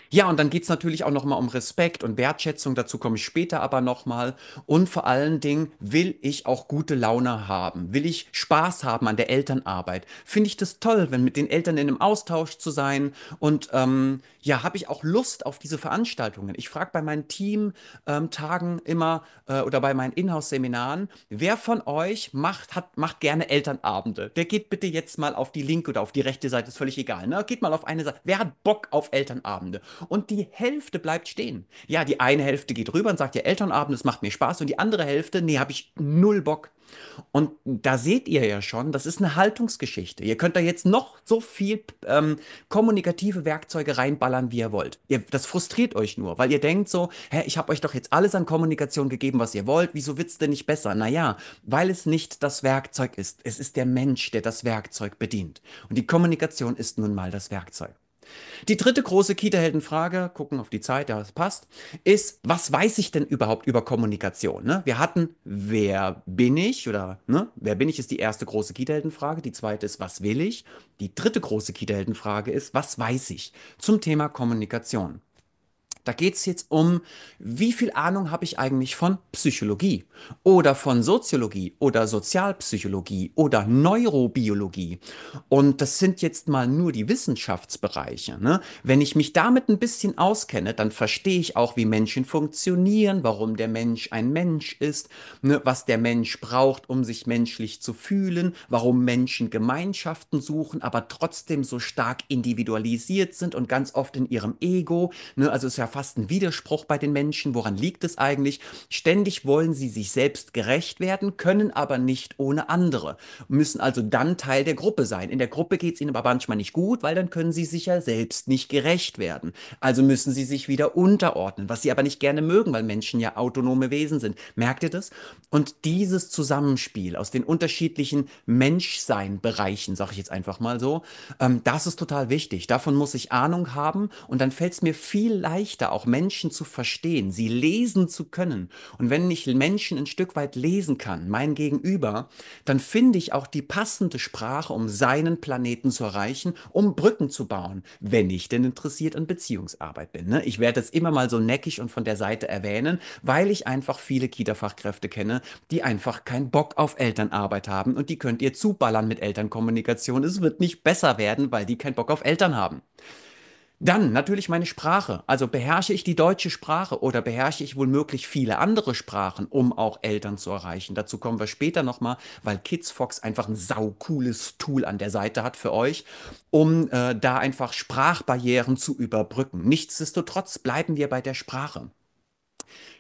Ja, und dann geht es natürlich auch nochmal um Respekt und Wertschätzung, dazu komme ich später aber nochmal. Und vor allen Dingen will ich auch gute Laune haben, will ich Spaß haben an der Elternarbeit. Finde ich das toll, wenn mit den Eltern in einem Austausch zu sein. Und ähm, ja, habe ich auch Lust auf diese Veranstaltungen. Ich frage bei meinen Teamtagen ähm, immer äh, oder bei meinen Inhouse-Seminaren, wer von euch macht, hat, macht gerne Elternabende? Der geht bitte jetzt mal auf die linke oder auf die rechte Seite, ist völlig egal. Ne? Geht mal auf eine Seite. Wer hat Bock auf Elternabende? und die Hälfte bleibt stehen. Ja, die eine Hälfte geht rüber und sagt, ja, Elternabend, es macht mir Spaß und die andere Hälfte, nee, habe ich null Bock. Und da seht ihr ja schon, das ist eine Haltungsgeschichte. Ihr könnt da jetzt noch so viel ähm, kommunikative Werkzeuge reinballern, wie ihr wollt. Ihr, das frustriert euch nur, weil ihr denkt so, hä, ich habe euch doch jetzt alles an Kommunikation gegeben, was ihr wollt, wieso wird's denn nicht besser? Naja, weil es nicht das Werkzeug ist. Es ist der Mensch, der das Werkzeug bedient. Und die Kommunikation ist nun mal das Werkzeug. Die dritte große Kita-Heldenfrage, gucken auf die Zeit, ja, es passt, ist, was weiß ich denn überhaupt über Kommunikation? Ne? Wir hatten, wer bin ich oder ne? wer bin ich ist die erste große Kita-Heldenfrage. Die zweite ist, was will ich? Die dritte große Kita-Heldenfrage ist, was weiß ich zum Thema Kommunikation? Da geht es jetzt um, wie viel Ahnung habe ich eigentlich von Psychologie oder von Soziologie oder Sozialpsychologie oder Neurobiologie. Und das sind jetzt mal nur die Wissenschaftsbereiche. Ne? Wenn ich mich damit ein bisschen auskenne, dann verstehe ich auch, wie Menschen funktionieren, warum der Mensch ein Mensch ist, ne? was der Mensch braucht, um sich menschlich zu fühlen, warum Menschen Gemeinschaften suchen, aber trotzdem so stark individualisiert sind und ganz oft in ihrem Ego. Ne? Also es ist ja fast ein Widerspruch bei den Menschen. Woran liegt es eigentlich? Ständig wollen sie sich selbst gerecht werden, können aber nicht ohne andere, müssen also dann Teil der Gruppe sein. In der Gruppe geht es ihnen aber manchmal nicht gut, weil dann können sie sich ja selbst nicht gerecht werden. Also müssen sie sich wieder unterordnen, was sie aber nicht gerne mögen, weil Menschen ja autonome Wesen sind. Merkt ihr das? Und dieses Zusammenspiel aus den unterschiedlichen Menschsein-Bereichen, sage ich jetzt einfach mal so, ähm, das ist total wichtig. Davon muss ich Ahnung haben und dann fällt es mir viel leichter, weiter, auch Menschen zu verstehen, sie lesen zu können. Und wenn ich Menschen ein Stück weit lesen kann, mein Gegenüber, dann finde ich auch die passende Sprache, um seinen Planeten zu erreichen, um Brücken zu bauen, wenn ich denn interessiert an Beziehungsarbeit bin. Ne? Ich werde es immer mal so neckig und von der Seite erwähnen, weil ich einfach viele Kita-Fachkräfte kenne, die einfach keinen Bock auf Elternarbeit haben und die könnt ihr zuballern mit Elternkommunikation. Es wird nicht besser werden, weil die keinen Bock auf Eltern haben. Dann natürlich meine Sprache. Also beherrsche ich die deutsche Sprache oder beherrsche ich wohl möglich viele andere Sprachen, um auch Eltern zu erreichen. Dazu kommen wir später nochmal, weil KidsFox einfach ein saucooles Tool an der Seite hat für euch, um äh, da einfach Sprachbarrieren zu überbrücken. Nichtsdestotrotz bleiben wir bei der Sprache.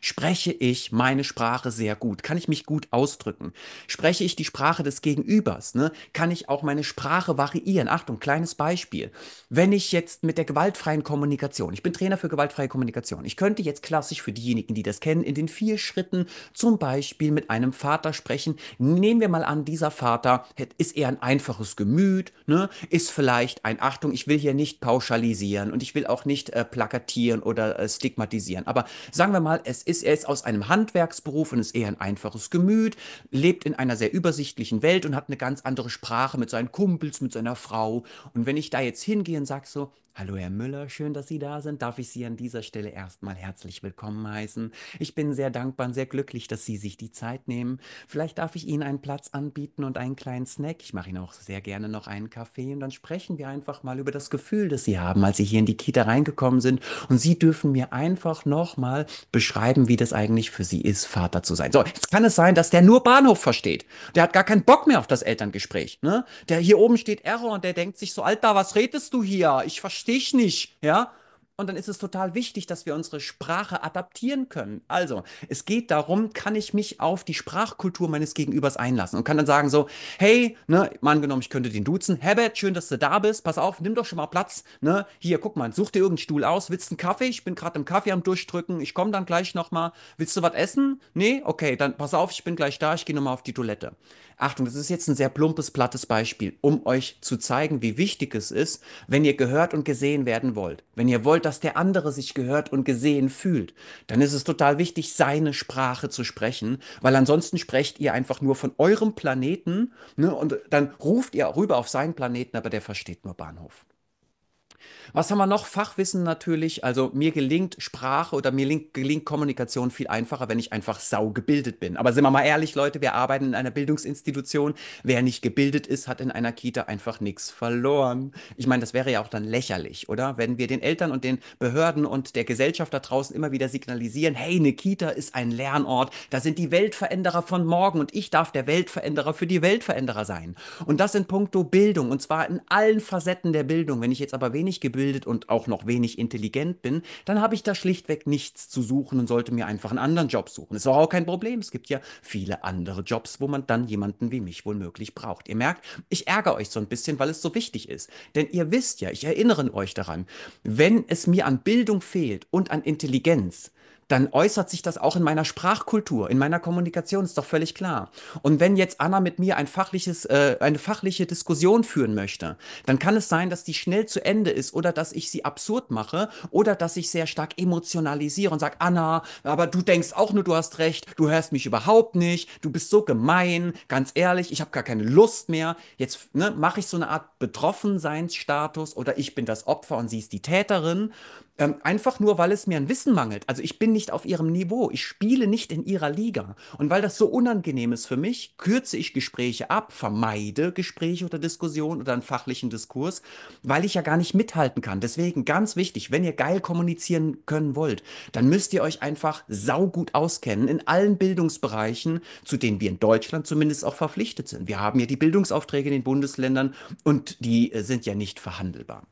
Spreche ich meine Sprache sehr gut? Kann ich mich gut ausdrücken? Spreche ich die Sprache des Gegenübers? Ne? Kann ich auch meine Sprache variieren? Achtung, kleines Beispiel. Wenn ich jetzt mit der gewaltfreien Kommunikation, ich bin Trainer für gewaltfreie Kommunikation, ich könnte jetzt klassisch für diejenigen, die das kennen, in den vier Schritten zum Beispiel mit einem Vater sprechen. Nehmen wir mal an, dieser Vater ist eher ein einfaches Gemüt, ne? ist vielleicht ein, Achtung, ich will hier nicht pauschalisieren und ich will auch nicht äh, plakatieren oder äh, stigmatisieren, aber sagen wir mal, es ist, er ist aus einem Handwerksberuf und ist eher ein einfaches Gemüt, lebt in einer sehr übersichtlichen Welt und hat eine ganz andere Sprache mit seinen Kumpels, mit seiner Frau. Und wenn ich da jetzt hingehe und sage so, Hallo, Herr Müller, schön, dass Sie da sind. Darf ich Sie an dieser Stelle erstmal herzlich willkommen heißen? Ich bin sehr dankbar und sehr glücklich, dass Sie sich die Zeit nehmen. Vielleicht darf ich Ihnen einen Platz anbieten und einen kleinen Snack. Ich mache Ihnen auch sehr gerne noch einen Kaffee und dann sprechen wir einfach mal über das Gefühl, das Sie haben, als Sie hier in die Kita reingekommen sind. Und Sie dürfen mir einfach nochmal beschreiben, wie das eigentlich für Sie ist, Vater zu sein. So, jetzt kann es sein, dass der nur Bahnhof versteht. Der hat gar keinen Bock mehr auf das Elterngespräch. Ne? Der hier oben steht Error und der denkt sich so, Alter, was redest du hier? Ich verstehe ich nicht, ja. Und dann ist es total wichtig, dass wir unsere Sprache adaptieren können. Also, es geht darum, kann ich mich auf die Sprachkultur meines Gegenübers einlassen und kann dann sagen so, hey, ne, mal angenommen, ich könnte den duzen. Herbert, schön, dass du da bist. Pass auf, nimm doch schon mal Platz. Ne? Hier, guck mal, such dir irgendeinen Stuhl aus. Willst du einen Kaffee? Ich bin gerade im Kaffee am Durchdrücken. Ich komme dann gleich nochmal. Willst du was essen? Nee? Okay, dann pass auf, ich bin gleich da. Ich gehe nochmal auf die Toilette. Achtung, das ist jetzt ein sehr plumpes, plattes Beispiel, um euch zu zeigen, wie wichtig es ist, wenn ihr gehört und gesehen werden wollt. Wenn ihr wollt, dass der andere sich gehört und gesehen fühlt, dann ist es total wichtig, seine Sprache zu sprechen, weil ansonsten sprecht ihr einfach nur von eurem Planeten ne, und dann ruft ihr rüber auf seinen Planeten, aber der versteht nur Bahnhof. Was haben wir noch? Fachwissen natürlich. Also mir gelingt Sprache oder mir gelingt Kommunikation viel einfacher, wenn ich einfach saugebildet bin. Aber sind wir mal ehrlich, Leute, wir arbeiten in einer Bildungsinstitution. Wer nicht gebildet ist, hat in einer Kita einfach nichts verloren. Ich meine, das wäre ja auch dann lächerlich, oder? Wenn wir den Eltern und den Behörden und der Gesellschaft da draußen immer wieder signalisieren, hey, eine Kita ist ein Lernort, da sind die Weltveränderer von morgen und ich darf der Weltveränderer für die Weltveränderer sein. Und das in puncto Bildung und zwar in allen Facetten der Bildung. Wenn ich jetzt aber wenig wenig gebildet und auch noch wenig intelligent bin, dann habe ich da schlichtweg nichts zu suchen und sollte mir einfach einen anderen Job suchen. Ist auch kein Problem. Es gibt ja viele andere Jobs, wo man dann jemanden wie mich wohl möglich braucht. Ihr merkt, ich ärgere euch so ein bisschen, weil es so wichtig ist. Denn ihr wisst ja, ich erinnere euch daran, wenn es mir an Bildung fehlt und an Intelligenz, dann äußert sich das auch in meiner Sprachkultur, in meiner Kommunikation, ist doch völlig klar. Und wenn jetzt Anna mit mir ein fachliches, äh, eine fachliche Diskussion führen möchte, dann kann es sein, dass die schnell zu Ende ist oder dass ich sie absurd mache oder dass ich sehr stark emotionalisiere und sage, Anna, aber du denkst auch nur, du hast recht, du hörst mich überhaupt nicht, du bist so gemein, ganz ehrlich, ich habe gar keine Lust mehr. Jetzt ne, mache ich so eine Art Betroffenseinsstatus oder ich bin das Opfer und sie ist die Täterin. Ähm, einfach nur, weil es mir an Wissen mangelt. Also ich bin nicht auf ihrem Niveau. Ich spiele nicht in ihrer Liga. Und weil das so unangenehm ist für mich, kürze ich Gespräche ab, vermeide Gespräche oder Diskussionen oder einen fachlichen Diskurs, weil ich ja gar nicht mithalten kann. Deswegen ganz wichtig, wenn ihr geil kommunizieren können wollt, dann müsst ihr euch einfach saugut auskennen in allen Bildungsbereichen, zu denen wir in Deutschland zumindest auch verpflichtet sind. Wir haben ja die Bildungsaufträge in den Bundesländern und die äh, sind ja nicht verhandelbar.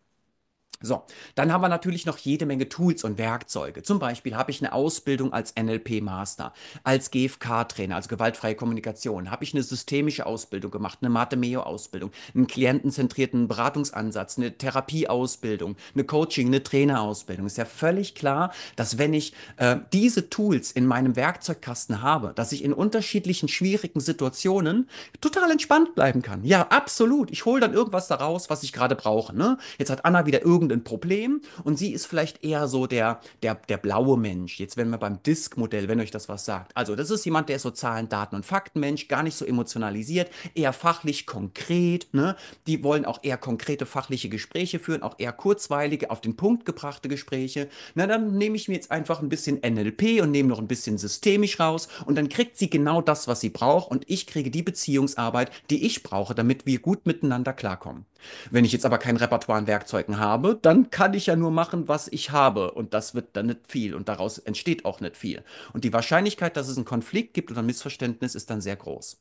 So, dann haben wir natürlich noch jede Menge Tools und Werkzeuge. Zum Beispiel habe ich eine Ausbildung als NLP-Master, als GFK-Trainer, also gewaltfreie Kommunikation, habe ich eine systemische Ausbildung gemacht, eine Matemeo-Ausbildung, einen klientenzentrierten Beratungsansatz, eine Therapieausbildung, eine Coaching, eine Trainerausbildung. Ist ja völlig klar, dass wenn ich äh, diese Tools in meinem Werkzeugkasten habe, dass ich in unterschiedlichen schwierigen Situationen total entspannt bleiben kann. Ja, absolut. Ich hole dann irgendwas daraus, was ich gerade brauche. Ne? Jetzt hat Anna wieder irgendeine ein Problem und sie ist vielleicht eher so der, der, der blaue Mensch. Jetzt wenn wir beim Disk-Modell, wenn euch das was sagt. Also das ist jemand, der ist so Zahlen, Daten und Faktenmensch, gar nicht so emotionalisiert, eher fachlich konkret. Ne? Die wollen auch eher konkrete fachliche Gespräche führen, auch eher kurzweilige, auf den Punkt gebrachte Gespräche. Na, dann nehme ich mir jetzt einfach ein bisschen NLP und nehme noch ein bisschen systemisch raus und dann kriegt sie genau das, was sie braucht und ich kriege die Beziehungsarbeit, die ich brauche, damit wir gut miteinander klarkommen. Wenn ich jetzt aber kein Repertoire an Werkzeugen habe, dann kann ich ja nur machen, was ich habe. Und das wird dann nicht viel. Und daraus entsteht auch nicht viel. Und die Wahrscheinlichkeit, dass es einen Konflikt gibt oder ein Missverständnis, ist dann sehr groß.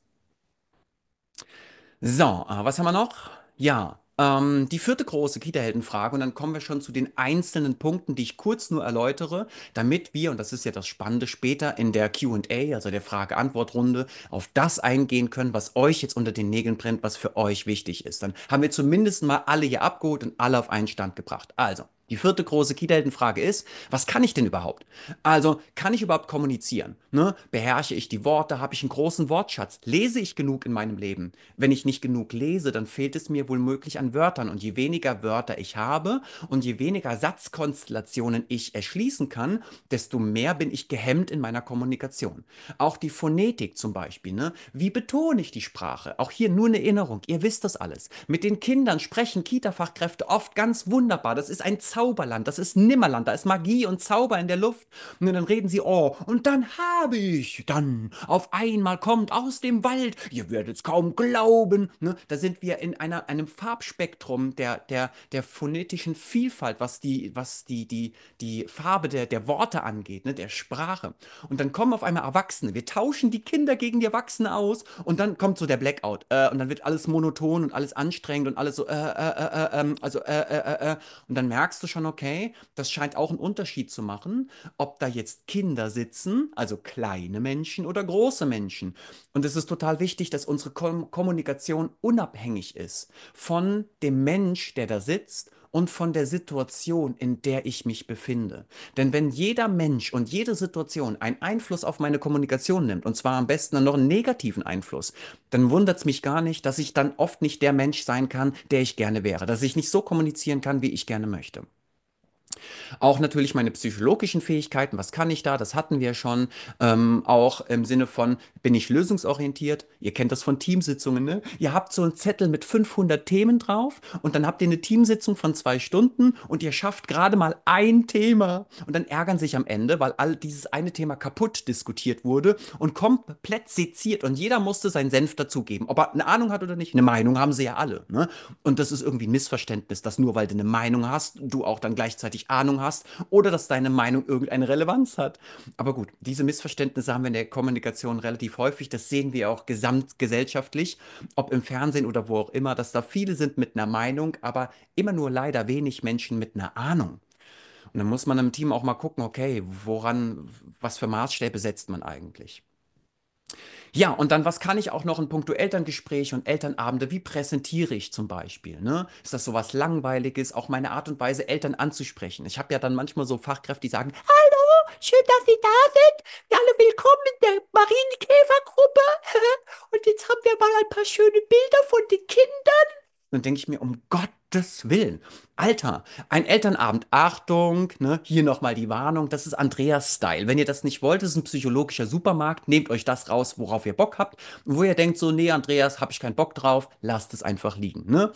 So, äh, was haben wir noch? Ja, ähm, die vierte große Kita-Heldenfrage, und dann kommen wir schon zu den einzelnen Punkten, die ich kurz nur erläutere, damit wir, und das ist ja das Spannende, später in der QA, also der Frage-Antwort-Runde, auf das eingehen können, was euch jetzt unter den Nägeln brennt, was für euch wichtig ist. Dann haben wir zumindest mal alle hier abgeholt und alle auf einen Stand gebracht. Also, die vierte große Kita-Heldenfrage ist, was kann ich denn überhaupt? Also, kann ich überhaupt kommunizieren? Ne? Beherrsche ich die Worte? Habe ich einen großen Wortschatz? Lese ich genug in meinem Leben? Wenn ich nicht genug lese, dann fehlt es mir womöglich an Wörtern. Und je weniger Wörter ich habe und je weniger Satzkonstellationen ich erschließen kann, desto mehr bin ich gehemmt in meiner Kommunikation. Auch die Phonetik zum Beispiel. Ne? Wie betone ich die Sprache? Auch hier nur eine Erinnerung. Ihr wisst das alles. Mit den Kindern sprechen Kita-Fachkräfte oft ganz wunderbar. Das ist ein Zeichen Zauberland, das ist Nimmerland, da ist Magie und Zauber in der Luft. Und dann reden sie, oh, und dann habe ich, dann auf einmal kommt aus dem Wald, ihr werdet es kaum glauben. Ne? Da sind wir in einer, einem Farbspektrum der, der, der phonetischen Vielfalt, was die, was die, die, die Farbe der, der Worte angeht, ne? der Sprache. Und dann kommen auf einmal Erwachsene. Wir tauschen die Kinder gegen die Erwachsene aus und dann kommt so der Blackout. Äh, und dann wird alles monoton und alles anstrengend und alles so, äh, äh, äh, äh ähm, also, äh, und dann merkst du, du schon, okay, das scheint auch einen Unterschied zu machen, ob da jetzt Kinder sitzen, also kleine Menschen oder große Menschen. Und es ist total wichtig, dass unsere Kom Kommunikation unabhängig ist von dem Mensch, der da sitzt und von der Situation, in der ich mich befinde. Denn wenn jeder Mensch und jede Situation einen Einfluss auf meine Kommunikation nimmt, und zwar am besten noch einen negativen Einfluss, dann wundert es mich gar nicht, dass ich dann oft nicht der Mensch sein kann, der ich gerne wäre, dass ich nicht so kommunizieren kann, wie ich gerne möchte. Auch natürlich meine psychologischen Fähigkeiten, was kann ich da, das hatten wir schon. Ähm, auch im Sinne von, bin ich lösungsorientiert? Ihr kennt das von Teamsitzungen, ne? Ihr habt so einen Zettel mit 500 Themen drauf und dann habt ihr eine Teamsitzung von zwei Stunden und ihr schafft gerade mal ein Thema und dann ärgern sich am Ende, weil all dieses eine Thema kaputt diskutiert wurde und komplett seziert und jeder musste seinen Senf dazugeben. Ob er eine Ahnung hat oder nicht, eine Meinung haben sie ja alle. Ne? Und das ist irgendwie ein Missverständnis, dass nur weil du eine Meinung hast, du auch dann gleichzeitig Ahnung hast oder dass deine Meinung irgendeine Relevanz hat. Aber gut, diese Missverständnisse haben wir in der Kommunikation relativ häufig. Das sehen wir auch gesamtgesellschaftlich, ob im Fernsehen oder wo auch immer, dass da viele sind mit einer Meinung, aber immer nur leider wenig Menschen mit einer Ahnung. Und dann muss man im Team auch mal gucken, okay, woran, was für Maßstäbe setzt man eigentlich? Ja, und dann, was kann ich auch noch in puncto Elterngespräche und Elternabende, wie präsentiere ich zum Beispiel? Ne? Ist das sowas Langweiliges, auch meine Art und Weise, Eltern anzusprechen? Ich habe ja dann manchmal so Fachkräfte, die sagen, hallo, schön, dass Sie da sind. Ja, alle willkommen in der Marienkäfergruppe. Und jetzt haben wir mal ein paar schöne Bilder von den Kindern dann denke ich mir, um Gottes Willen. Alter, ein Elternabend. Achtung, ne? hier nochmal die Warnung. Das ist Andreas-Style. Wenn ihr das nicht wollt, das ist ein psychologischer Supermarkt. Nehmt euch das raus, worauf ihr Bock habt. Und wo ihr denkt, so, nee, Andreas, habe ich keinen Bock drauf. Lasst es einfach liegen. Ne?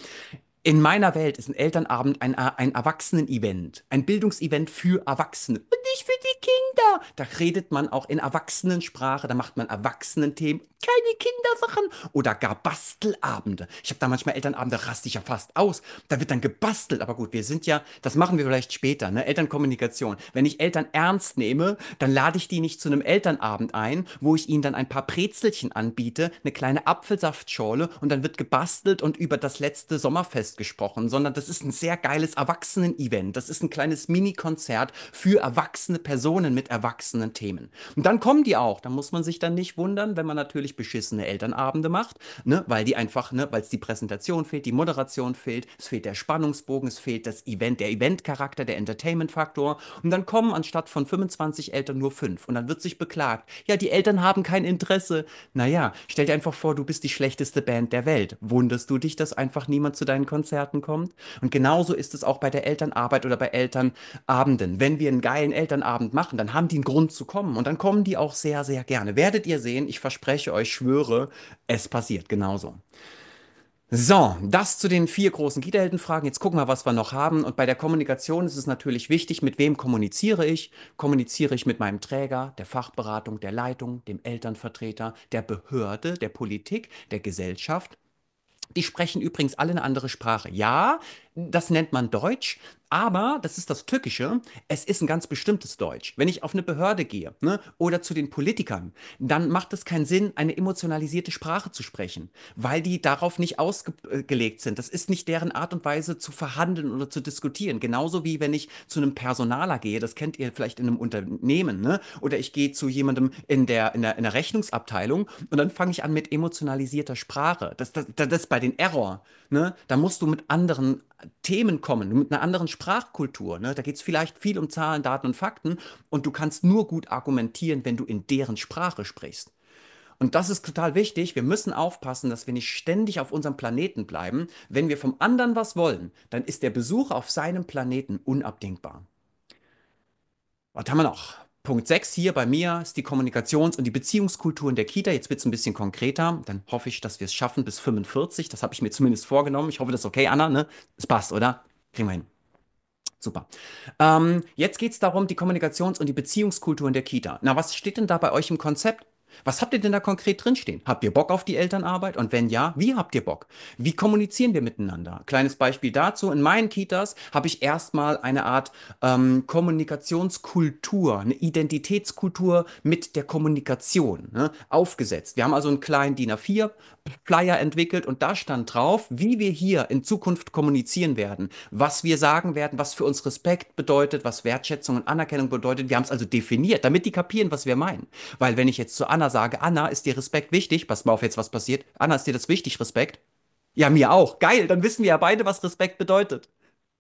in meiner Welt ist ein Elternabend ein, äh, ein Erwachsenen-Event, ein Bildungsevent für Erwachsene und nicht für die Kinder. Da redet man auch in Erwachsenensprache, da macht man Erwachsenenthemen, keine Kindersachen oder gar Bastelabende. Ich habe da manchmal Elternabende, da raste ich ja fast aus. Da wird dann gebastelt, aber gut, wir sind ja, das machen wir vielleicht später, ne? Elternkommunikation. Wenn ich Eltern ernst nehme, dann lade ich die nicht zu einem Elternabend ein, wo ich ihnen dann ein paar Brezelchen anbiete, eine kleine Apfelsaftschorle und dann wird gebastelt und über das letzte Sommerfest gesprochen, sondern das ist ein sehr geiles Erwachsenen-Event. Das ist ein kleines Mini-Konzert für erwachsene Personen mit erwachsenen Themen. Und dann kommen die auch. Da muss man sich dann nicht wundern, wenn man natürlich beschissene Elternabende macht, ne? weil die einfach, ne? weil es die Präsentation fehlt, die Moderation fehlt, es fehlt der Spannungsbogen, es fehlt das Event, der Event-Charakter, der Entertainment-Faktor. Und dann kommen anstatt von 25 Eltern nur fünf. Und dann wird sich beklagt, ja, die Eltern haben kein Interesse. Naja, stell dir einfach vor, du bist die schlechteste Band der Welt. Wunderst du dich, dass einfach niemand zu deinen Konzerten Konzerten kommt. Und genauso ist es auch bei der Elternarbeit oder bei Elternabenden. Wenn wir einen geilen Elternabend machen, dann haben die einen Grund zu kommen. Und dann kommen die auch sehr, sehr gerne. Werdet ihr sehen, ich verspreche euch, schwöre, es passiert genauso. So, das zu den vier großen Gitterheldenfragen. Jetzt gucken wir, was wir noch haben. Und bei der Kommunikation ist es natürlich wichtig, mit wem kommuniziere ich? Kommuniziere ich mit meinem Träger, der Fachberatung, der Leitung, dem Elternvertreter, der Behörde, der Politik, der Gesellschaft die sprechen übrigens alle eine andere Sprache. Ja, das nennt man Deutsch, aber das ist das Tückische, es ist ein ganz bestimmtes Deutsch. Wenn ich auf eine Behörde gehe ne, oder zu den Politikern, dann macht es keinen Sinn, eine emotionalisierte Sprache zu sprechen, weil die darauf nicht ausgelegt sind. Das ist nicht deren Art und Weise zu verhandeln oder zu diskutieren. Genauso wie wenn ich zu einem Personaler gehe, das kennt ihr vielleicht in einem Unternehmen, ne? oder ich gehe zu jemandem in der, in der, in der Rechnungsabteilung und dann fange ich an mit emotionalisierter Sprache. Das, das, das ist bei den Error. Ne? Da musst du mit anderen Themen kommen, mit einer anderen Sprachkultur. Ne? Da geht es vielleicht viel um Zahlen, Daten und Fakten und du kannst nur gut argumentieren, wenn du in deren Sprache sprichst. Und das ist total wichtig. Wir müssen aufpassen, dass wir nicht ständig auf unserem Planeten bleiben. Wenn wir vom anderen was wollen, dann ist der Besuch auf seinem Planeten unabdingbar. Was haben wir noch? Punkt 6 hier bei mir ist die Kommunikations- und die Beziehungskultur in der Kita. Jetzt wird es ein bisschen konkreter. Dann hoffe ich, dass wir es schaffen bis 45. Das habe ich mir zumindest vorgenommen. Ich hoffe, das ist okay, Anna. Ne? Es passt, oder? Kriegen wir hin. Super. Ähm, jetzt geht es darum, die Kommunikations- und die Beziehungskultur in der Kita. Na, was steht denn da bei euch im Konzept? Was habt ihr denn da konkret drinstehen? Habt ihr Bock auf die Elternarbeit? Und wenn ja, wie habt ihr Bock? Wie kommunizieren wir miteinander? Kleines Beispiel dazu. In meinen Kitas habe ich erstmal eine Art ähm, Kommunikationskultur, eine Identitätskultur mit der Kommunikation ne, aufgesetzt. Wir haben also einen kleinen DIN A4 Flyer entwickelt und da stand drauf, wie wir hier in Zukunft kommunizieren werden, was wir sagen werden, was für uns Respekt bedeutet, was Wertschätzung und Anerkennung bedeutet. Wir haben es also definiert, damit die kapieren, was wir meinen. Weil wenn ich jetzt zu Anna sage, Anna, ist dir Respekt wichtig? Pass mal auf jetzt, was passiert. Anna, ist dir das wichtig, Respekt? Ja, mir auch. Geil, dann wissen wir ja beide, was Respekt bedeutet.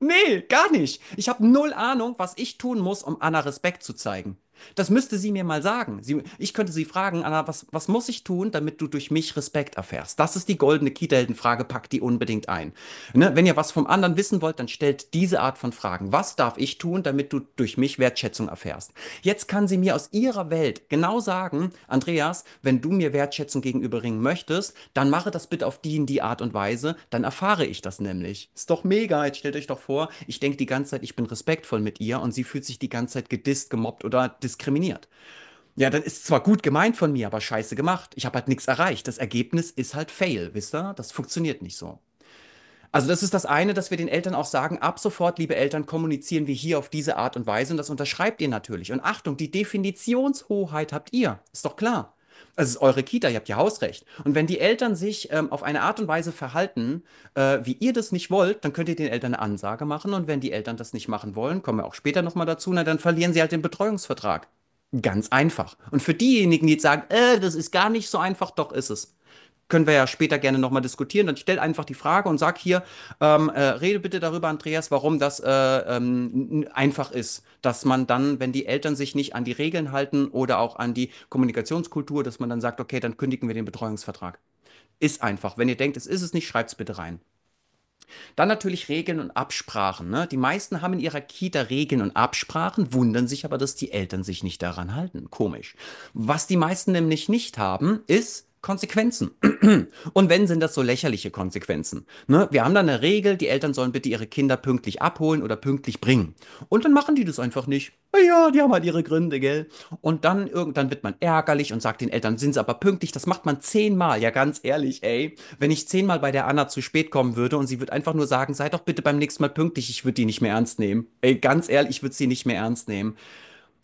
Nee, gar nicht. Ich habe null Ahnung, was ich tun muss, um Anna Respekt zu zeigen. Das müsste sie mir mal sagen. Sie, ich könnte sie fragen, Anna, was, was muss ich tun, damit du durch mich Respekt erfährst? Das ist die goldene Kita-Helden-Frage, packt die unbedingt ein. Ne? Wenn ihr was vom anderen wissen wollt, dann stellt diese Art von Fragen. Was darf ich tun, damit du durch mich Wertschätzung erfährst? Jetzt kann sie mir aus ihrer Welt genau sagen, Andreas, wenn du mir Wertschätzung gegenüberbringen möchtest, dann mache das bitte auf die in die Art und Weise, dann erfahre ich das nämlich. Ist doch mega, jetzt stellt euch doch vor, ich denke die ganze Zeit, ich bin respektvoll mit ihr und sie fühlt sich die ganze Zeit gedisst, gemobbt oder dis diskriminiert. Ja, dann ist zwar gut gemeint von mir, aber scheiße gemacht. Ich habe halt nichts erreicht. Das Ergebnis ist halt fail, wisst ihr? Das funktioniert nicht so. Also das ist das eine, dass wir den Eltern auch sagen, ab sofort, liebe Eltern, kommunizieren wir hier auf diese Art und Weise und das unterschreibt ihr natürlich. Und Achtung, die Definitionshoheit habt ihr, ist doch klar. Also es ist eure Kita, ihr habt ja Hausrecht. Und wenn die Eltern sich ähm, auf eine Art und Weise verhalten, äh, wie ihr das nicht wollt, dann könnt ihr den Eltern eine Ansage machen. Und wenn die Eltern das nicht machen wollen, kommen wir auch später nochmal dazu, na, dann verlieren sie halt den Betreuungsvertrag. Ganz einfach. Und für diejenigen, die jetzt sagen, äh, das ist gar nicht so einfach, doch ist es können wir ja später gerne nochmal diskutieren. Dann stell einfach die Frage und sag hier, ähm, äh, rede bitte darüber, Andreas, warum das äh, ähm, einfach ist, dass man dann, wenn die Eltern sich nicht an die Regeln halten oder auch an die Kommunikationskultur, dass man dann sagt, okay, dann kündigen wir den Betreuungsvertrag. Ist einfach. Wenn ihr denkt, es ist es nicht, schreibt es bitte rein. Dann natürlich Regeln und Absprachen. Ne? Die meisten haben in ihrer Kita Regeln und Absprachen, wundern sich aber, dass die Eltern sich nicht daran halten. Komisch. Was die meisten nämlich nicht haben, ist, Konsequenzen. Und wenn, sind das so lächerliche Konsequenzen. Ne? Wir haben da eine Regel, die Eltern sollen bitte ihre Kinder pünktlich abholen oder pünktlich bringen. Und dann machen die das einfach nicht. Ja, die haben halt ihre Gründe, gell? Und dann irgendwann wird man ärgerlich und sagt den Eltern, sind sie aber pünktlich. Das macht man zehnmal. Ja, ganz ehrlich, ey. Wenn ich zehnmal bei der Anna zu spät kommen würde und sie würde einfach nur sagen, sei doch bitte beim nächsten Mal pünktlich, ich würde die nicht mehr ernst nehmen. Ey, ganz ehrlich, ich würde sie nicht mehr ernst nehmen.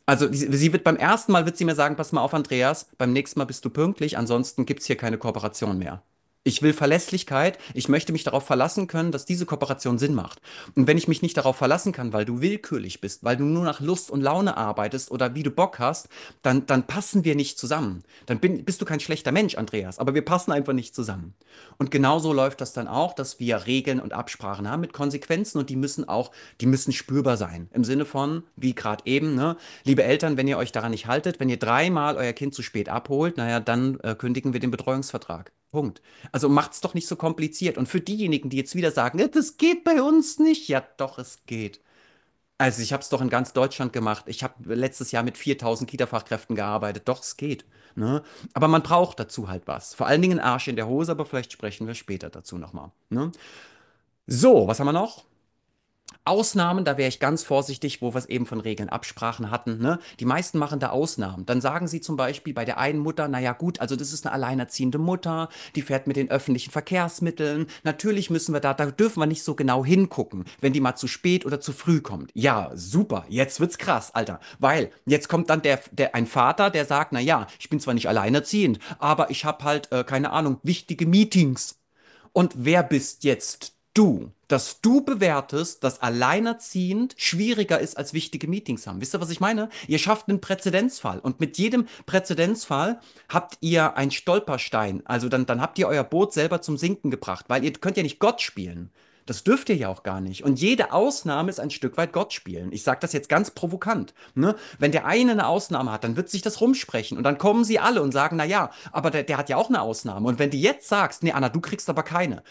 Also sie wird beim ersten Mal wird sie mir sagen, pass mal auf, Andreas, beim nächsten Mal bist du pünktlich, ansonsten gibt es hier keine Kooperation mehr. Ich will Verlässlichkeit. Ich möchte mich darauf verlassen können, dass diese Kooperation Sinn macht. Und wenn ich mich nicht darauf verlassen kann, weil du willkürlich bist, weil du nur nach Lust und Laune arbeitest oder wie du Bock hast, dann, dann passen wir nicht zusammen. Dann bin, bist du kein schlechter Mensch, Andreas, aber wir passen einfach nicht zusammen. Und genauso läuft das dann auch, dass wir Regeln und Absprachen haben mit Konsequenzen und die müssen auch, die müssen spürbar sein. Im Sinne von, wie gerade eben, ne? liebe Eltern, wenn ihr euch daran nicht haltet, wenn ihr dreimal euer Kind zu spät abholt, naja, dann äh, kündigen wir den Betreuungsvertrag. Punkt. Also macht's doch nicht so kompliziert. Und für diejenigen, die jetzt wieder sagen, das geht bei uns nicht, ja doch, es geht. Also ich habe es doch in ganz Deutschland gemacht. Ich habe letztes Jahr mit 4000 Kita-Fachkräften gearbeitet. Doch, es geht. Ne? Aber man braucht dazu halt was. Vor allen Dingen Arsch in der Hose, aber vielleicht sprechen wir später dazu nochmal. Ne? So, was haben wir noch? Ausnahmen, da wäre ich ganz vorsichtig, wo wir es eben von Regeln, Absprachen hatten. Ne? Die meisten machen da Ausnahmen. Dann sagen sie zum Beispiel bei der einen Mutter, naja gut, also das ist eine alleinerziehende Mutter, die fährt mit den öffentlichen Verkehrsmitteln. Natürlich müssen wir da, da dürfen wir nicht so genau hingucken, wenn die mal zu spät oder zu früh kommt. Ja, super, jetzt wird's krass, Alter. Weil jetzt kommt dann der, der ein Vater, der sagt, naja, ich bin zwar nicht alleinerziehend, aber ich habe halt, äh, keine Ahnung, wichtige Meetings. Und wer bist jetzt du, dass du bewertest, dass alleinerziehend schwieriger ist als wichtige Meetings haben. Wisst ihr, was ich meine? Ihr schafft einen Präzedenzfall und mit jedem Präzedenzfall habt ihr einen Stolperstein. Also dann, dann habt ihr euer Boot selber zum Sinken gebracht, weil ihr könnt ja nicht Gott spielen. Das dürft ihr ja auch gar nicht. Und jede Ausnahme ist ein Stück weit Gott spielen. Ich sage das jetzt ganz provokant. Ne? Wenn der eine eine Ausnahme hat, dann wird sich das rumsprechen. Und dann kommen sie alle und sagen, na ja, aber der, der hat ja auch eine Ausnahme. Und wenn du jetzt sagst, nee, Anna, du kriegst aber keine,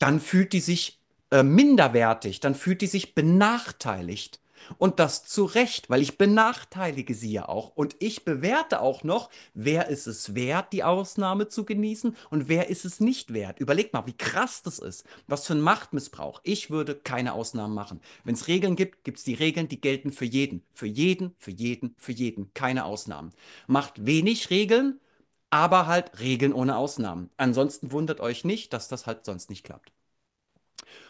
dann fühlt die sich äh, minderwertig, dann fühlt die sich benachteiligt. Und das zu Recht, weil ich benachteilige sie ja auch. Und ich bewerte auch noch, wer ist es wert, die Ausnahme zu genießen und wer ist es nicht wert. Überleg mal, wie krass das ist. Was für ein Machtmissbrauch. Ich würde keine Ausnahmen machen. Wenn es Regeln gibt, gibt es die Regeln, die gelten für jeden. Für jeden, für jeden, für jeden. Keine Ausnahmen. Macht wenig Regeln aber halt Regeln ohne Ausnahmen. Ansonsten wundert euch nicht, dass das halt sonst nicht klappt.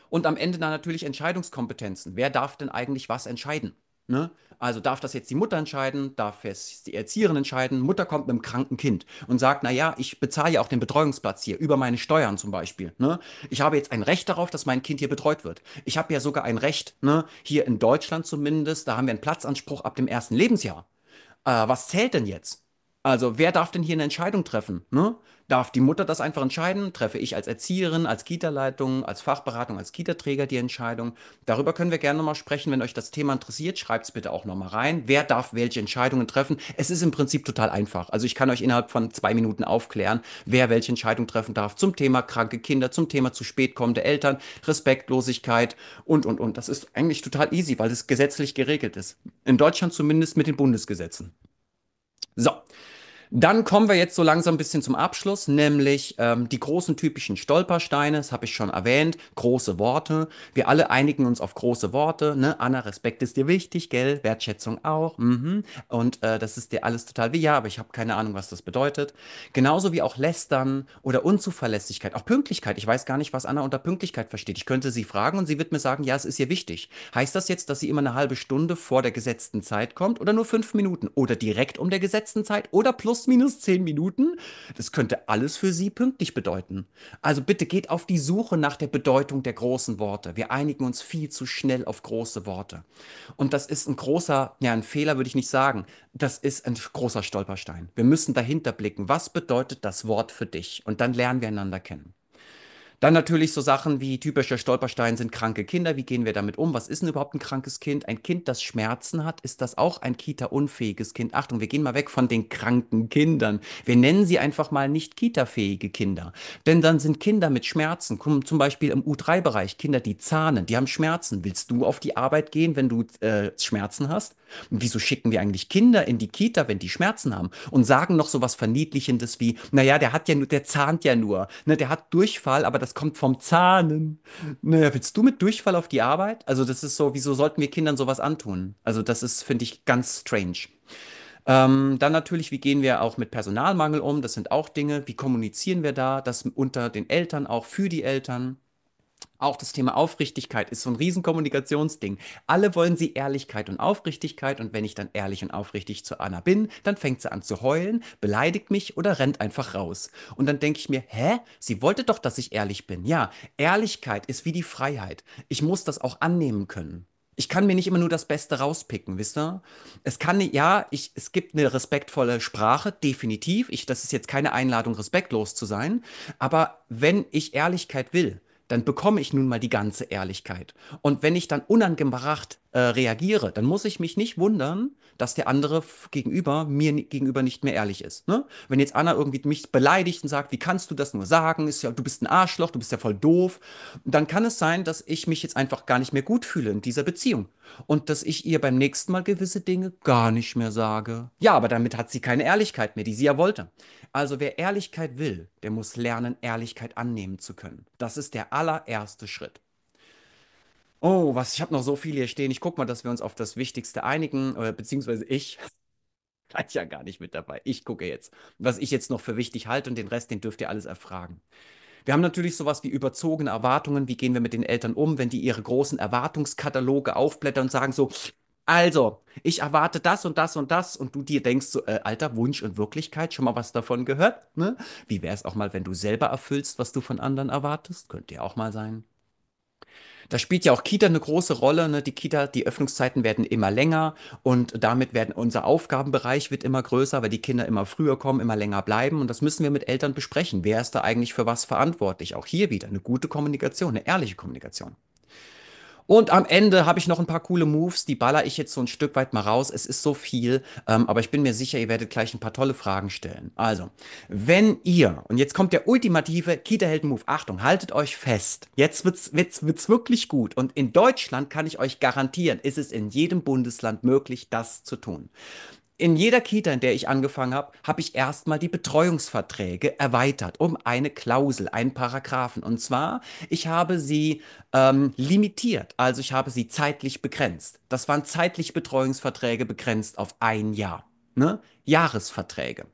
Und am Ende dann natürlich Entscheidungskompetenzen. Wer darf denn eigentlich was entscheiden? Ne? Also darf das jetzt die Mutter entscheiden, darf es die Erzieherin entscheiden? Mutter kommt mit einem kranken Kind und sagt, naja, ich bezahle ja auch den Betreuungsplatz hier über meine Steuern zum Beispiel. Ne? Ich habe jetzt ein Recht darauf, dass mein Kind hier betreut wird. Ich habe ja sogar ein Recht, ne? hier in Deutschland zumindest, da haben wir einen Platzanspruch ab dem ersten Lebensjahr. Äh, was zählt denn jetzt? Also, wer darf denn hier eine Entscheidung treffen? Ne? Darf die Mutter das einfach entscheiden? Treffe ich als Erzieherin, als Kita-Leitung, als Fachberatung, als Kita-Träger die Entscheidung? Darüber können wir gerne nochmal sprechen. Wenn euch das Thema interessiert, schreibt es bitte auch nochmal rein. Wer darf welche Entscheidungen treffen? Es ist im Prinzip total einfach. Also, ich kann euch innerhalb von zwei Minuten aufklären, wer welche Entscheidung treffen darf zum Thema kranke Kinder, zum Thema zu spät kommende Eltern, Respektlosigkeit und, und, und. Das ist eigentlich total easy, weil es gesetzlich geregelt ist. In Deutschland zumindest mit den Bundesgesetzen. So, dann kommen wir jetzt so langsam ein bisschen zum Abschluss, nämlich ähm, die großen typischen Stolpersteine, das habe ich schon erwähnt, große Worte. Wir alle einigen uns auf große Worte. Ne? Anna, Respekt ist dir wichtig, gell? Wertschätzung auch. Mhm. Und äh, das ist dir alles total wie, ja, aber ich habe keine Ahnung, was das bedeutet. Genauso wie auch Lästern oder Unzuverlässigkeit, auch Pünktlichkeit. Ich weiß gar nicht, was Anna unter Pünktlichkeit versteht. Ich könnte sie fragen und sie wird mir sagen, ja, es ist ihr wichtig. Heißt das jetzt, dass sie immer eine halbe Stunde vor der gesetzten Zeit kommt oder nur fünf Minuten oder direkt um der gesetzten Zeit oder plus plus minus zehn Minuten. Das könnte alles für Sie pünktlich bedeuten. Also bitte geht auf die Suche nach der Bedeutung der großen Worte. Wir einigen uns viel zu schnell auf große Worte. Und das ist ein großer, ja, ein Fehler würde ich nicht sagen. Das ist ein großer Stolperstein. Wir müssen dahinter blicken. Was bedeutet das Wort für dich? Und dann lernen wir einander kennen. Dann natürlich so Sachen wie typischer Stolperstein sind kranke Kinder. Wie gehen wir damit um? Was ist denn überhaupt ein krankes Kind? Ein Kind, das Schmerzen hat, ist das auch ein Kita-unfähiges Kind? Achtung, wir gehen mal weg von den kranken Kindern. Wir nennen sie einfach mal nicht Kita-fähige Kinder. Denn dann sind Kinder mit Schmerzen, zum Beispiel im U3-Bereich, Kinder, die zahnen, die haben Schmerzen. Willst du auf die Arbeit gehen, wenn du äh, Schmerzen hast? Und wieso schicken wir eigentlich Kinder in die Kita, wenn die Schmerzen haben und sagen noch so was Verniedlichendes wie, naja, der hat ja nur, der zahnt ja nur, ne, der hat Durchfall, aber das kommt vom Zahnen. Naja, willst du mit Durchfall auf die Arbeit? Also das ist so, wieso sollten wir Kindern sowas antun? Also das ist, finde ich, ganz strange. Ähm, dann natürlich, wie gehen wir auch mit Personalmangel um? Das sind auch Dinge. Wie kommunizieren wir da? Das unter den Eltern, auch für die Eltern. Auch das Thema Aufrichtigkeit ist so ein Riesenkommunikationsding. Alle wollen sie Ehrlichkeit und Aufrichtigkeit und wenn ich dann ehrlich und aufrichtig zu Anna bin, dann fängt sie an zu heulen, beleidigt mich oder rennt einfach raus. Und dann denke ich mir, hä? Sie wollte doch, dass ich ehrlich bin. Ja, Ehrlichkeit ist wie die Freiheit. Ich muss das auch annehmen können. Ich kann mir nicht immer nur das Beste rauspicken, wisst ihr? Es kann, ja, ich, es gibt eine respektvolle Sprache, definitiv. Ich, das ist jetzt keine Einladung, respektlos zu sein. Aber wenn ich Ehrlichkeit will, dann bekomme ich nun mal die ganze Ehrlichkeit. Und wenn ich dann unangebracht äh, reagiere, dann muss ich mich nicht wundern, dass der andere gegenüber mir gegenüber nicht mehr ehrlich ist. Ne? Wenn jetzt Anna irgendwie mich beleidigt und sagt, wie kannst du das nur sagen? Ist ja, du bist ein Arschloch, du bist ja voll doof. Dann kann es sein, dass ich mich jetzt einfach gar nicht mehr gut fühle in dieser Beziehung und dass ich ihr beim nächsten Mal gewisse Dinge gar nicht mehr sage. Ja, aber damit hat sie keine Ehrlichkeit mehr, die sie ja wollte. Also wer Ehrlichkeit will, der muss lernen, Ehrlichkeit annehmen zu können. Das ist der allererste Schritt. Oh, was, ich habe noch so viel hier stehen. Ich guck mal, dass wir uns auf das Wichtigste einigen, oder beziehungsweise ich. Seid ja gar nicht mit dabei. Ich gucke jetzt, was ich jetzt noch für wichtig halte und den Rest, den dürft ihr alles erfragen. Wir haben natürlich sowas wie überzogene Erwartungen. Wie gehen wir mit den Eltern um, wenn die ihre großen Erwartungskataloge aufblättern und sagen so, also, ich erwarte das und das und das und du dir denkst so, äh, alter Wunsch und Wirklichkeit, schon mal was davon gehört? Ne? Wie wäre es auch mal, wenn du selber erfüllst, was du von anderen erwartest? Könnte ja auch mal sein. Da spielt ja auch Kita eine große Rolle. Ne? Die Kita, die Öffnungszeiten werden immer länger und damit werden unser Aufgabenbereich wird immer größer, weil die Kinder immer früher kommen, immer länger bleiben. Und das müssen wir mit Eltern besprechen. Wer ist da eigentlich für was verantwortlich? Auch hier wieder eine gute Kommunikation, eine ehrliche Kommunikation. Und am Ende habe ich noch ein paar coole Moves, die baller ich jetzt so ein Stück weit mal raus. Es ist so viel, ähm, aber ich bin mir sicher, ihr werdet gleich ein paar tolle Fragen stellen. Also, wenn ihr, und jetzt kommt der ultimative Kita-Helden-Move, Achtung, haltet euch fest, jetzt wird's, wird's, wird's wirklich gut. Und in Deutschland kann ich euch garantieren, ist es in jedem Bundesland möglich, das zu tun in jeder Kita, in der ich angefangen habe, habe ich erstmal die Betreuungsverträge erweitert um eine Klausel, einen Paragraphen. Und zwar, ich habe sie ähm, limitiert, also ich habe sie zeitlich begrenzt. Das waren zeitlich Betreuungsverträge begrenzt auf ein Jahr. Ne? Jahresverträge.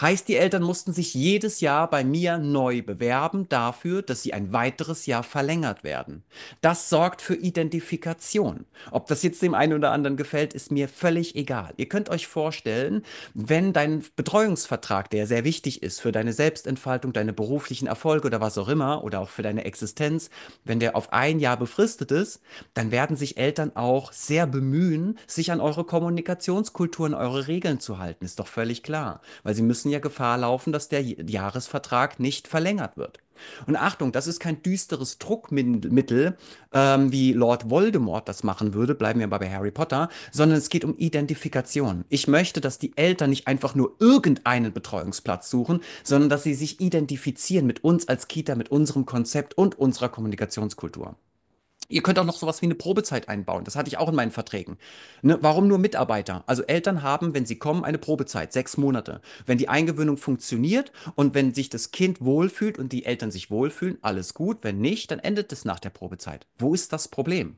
Heißt, die Eltern mussten sich jedes Jahr bei mir neu bewerben dafür, dass sie ein weiteres Jahr verlängert werden. Das sorgt für Identifikation. Ob das jetzt dem einen oder anderen gefällt, ist mir völlig egal. Ihr könnt euch vorstellen, wenn dein Betreuungsvertrag, der sehr wichtig ist für deine Selbstentfaltung, deine beruflichen Erfolge oder was auch immer oder auch für deine Existenz, wenn der auf ein Jahr befristet ist, dann werden sich Eltern auch sehr bemühen, sich an eure Kommunikationskultur und eure Regeln zu halten. Ist doch völlig klar. Weil sie müssen ja Gefahr laufen, dass der Jahresvertrag nicht verlängert wird. Und Achtung, das ist kein düsteres Druckmittel, ähm, wie Lord Voldemort das machen würde, bleiben wir bei Harry Potter, sondern es geht um Identifikation. Ich möchte, dass die Eltern nicht einfach nur irgendeinen Betreuungsplatz suchen, sondern dass sie sich identifizieren mit uns als Kita, mit unserem Konzept und unserer Kommunikationskultur. Ihr könnt auch noch sowas wie eine Probezeit einbauen. Das hatte ich auch in meinen Verträgen. Ne? Warum nur Mitarbeiter? Also Eltern haben, wenn sie kommen, eine Probezeit, sechs Monate. Wenn die Eingewöhnung funktioniert und wenn sich das Kind wohlfühlt und die Eltern sich wohlfühlen, alles gut. Wenn nicht, dann endet es nach der Probezeit. Wo ist das Problem?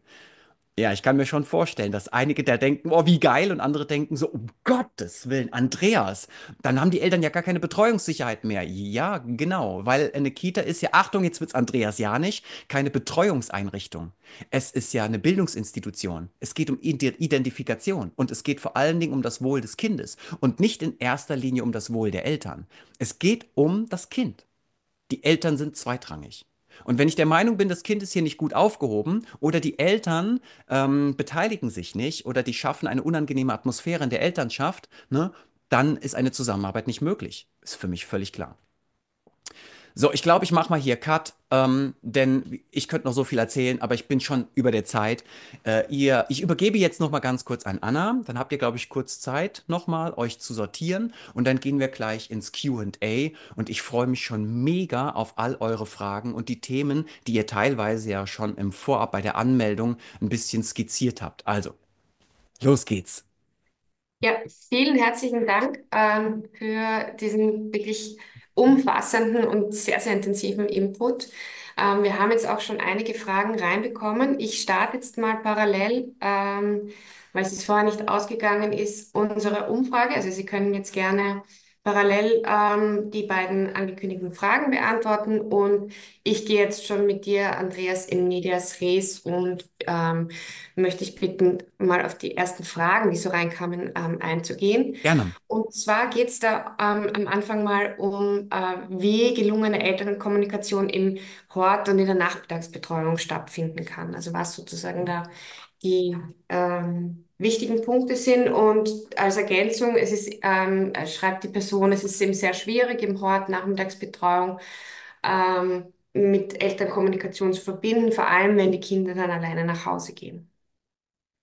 Ja, ich kann mir schon vorstellen, dass einige da denken, oh, wie geil, und andere denken so, um Gottes Willen, Andreas, dann haben die Eltern ja gar keine Betreuungssicherheit mehr. Ja, genau, weil eine Kita ist ja, Achtung, jetzt wird's Andreas ja nicht, keine Betreuungseinrichtung. Es ist ja eine Bildungsinstitution. Es geht um Identifikation und es geht vor allen Dingen um das Wohl des Kindes und nicht in erster Linie um das Wohl der Eltern. Es geht um das Kind. Die Eltern sind zweitrangig. Und wenn ich der Meinung bin, das Kind ist hier nicht gut aufgehoben oder die Eltern ähm, beteiligen sich nicht oder die schaffen eine unangenehme Atmosphäre in der Elternschaft, ne, dann ist eine Zusammenarbeit nicht möglich. Ist für mich völlig klar. So, ich glaube, ich mache mal hier Cut, ähm, denn ich könnte noch so viel erzählen, aber ich bin schon über der Zeit. Äh, ihr, ich übergebe jetzt noch mal ganz kurz an Anna, dann habt ihr, glaube ich, kurz Zeit, noch mal euch zu sortieren und dann gehen wir gleich ins Q&A und ich freue mich schon mega auf all eure Fragen und die Themen, die ihr teilweise ja schon im Vorab bei der Anmeldung ein bisschen skizziert habt. Also, los geht's. Ja, vielen herzlichen Dank ähm, für diesen wirklich umfassenden und sehr, sehr intensiven Input. Ähm, wir haben jetzt auch schon einige Fragen reinbekommen. Ich starte jetzt mal parallel, ähm, weil es vorher nicht ausgegangen ist, unsere Umfrage. Also Sie können jetzt gerne parallel ähm, die beiden angekündigten Fragen beantworten und ich gehe jetzt schon mit dir, Andreas, in Medias Res und ähm, möchte dich bitten, mal auf die ersten Fragen, die so reinkamen, ähm, einzugehen. Gerne. Und zwar geht es da ähm, am Anfang mal um, äh, wie gelungene Elternkommunikation im Hort und in der Nachmittagsbetreuung stattfinden kann. Also was sozusagen da die ähm, wichtigen Punkte sind. Und als Ergänzung, es ist, ähm, schreibt die Person, es ist eben sehr schwierig, im Hort Nachmittagsbetreuung ähm, mit Elternkommunikation zu verbinden, vor allem wenn die Kinder dann alleine nach Hause gehen.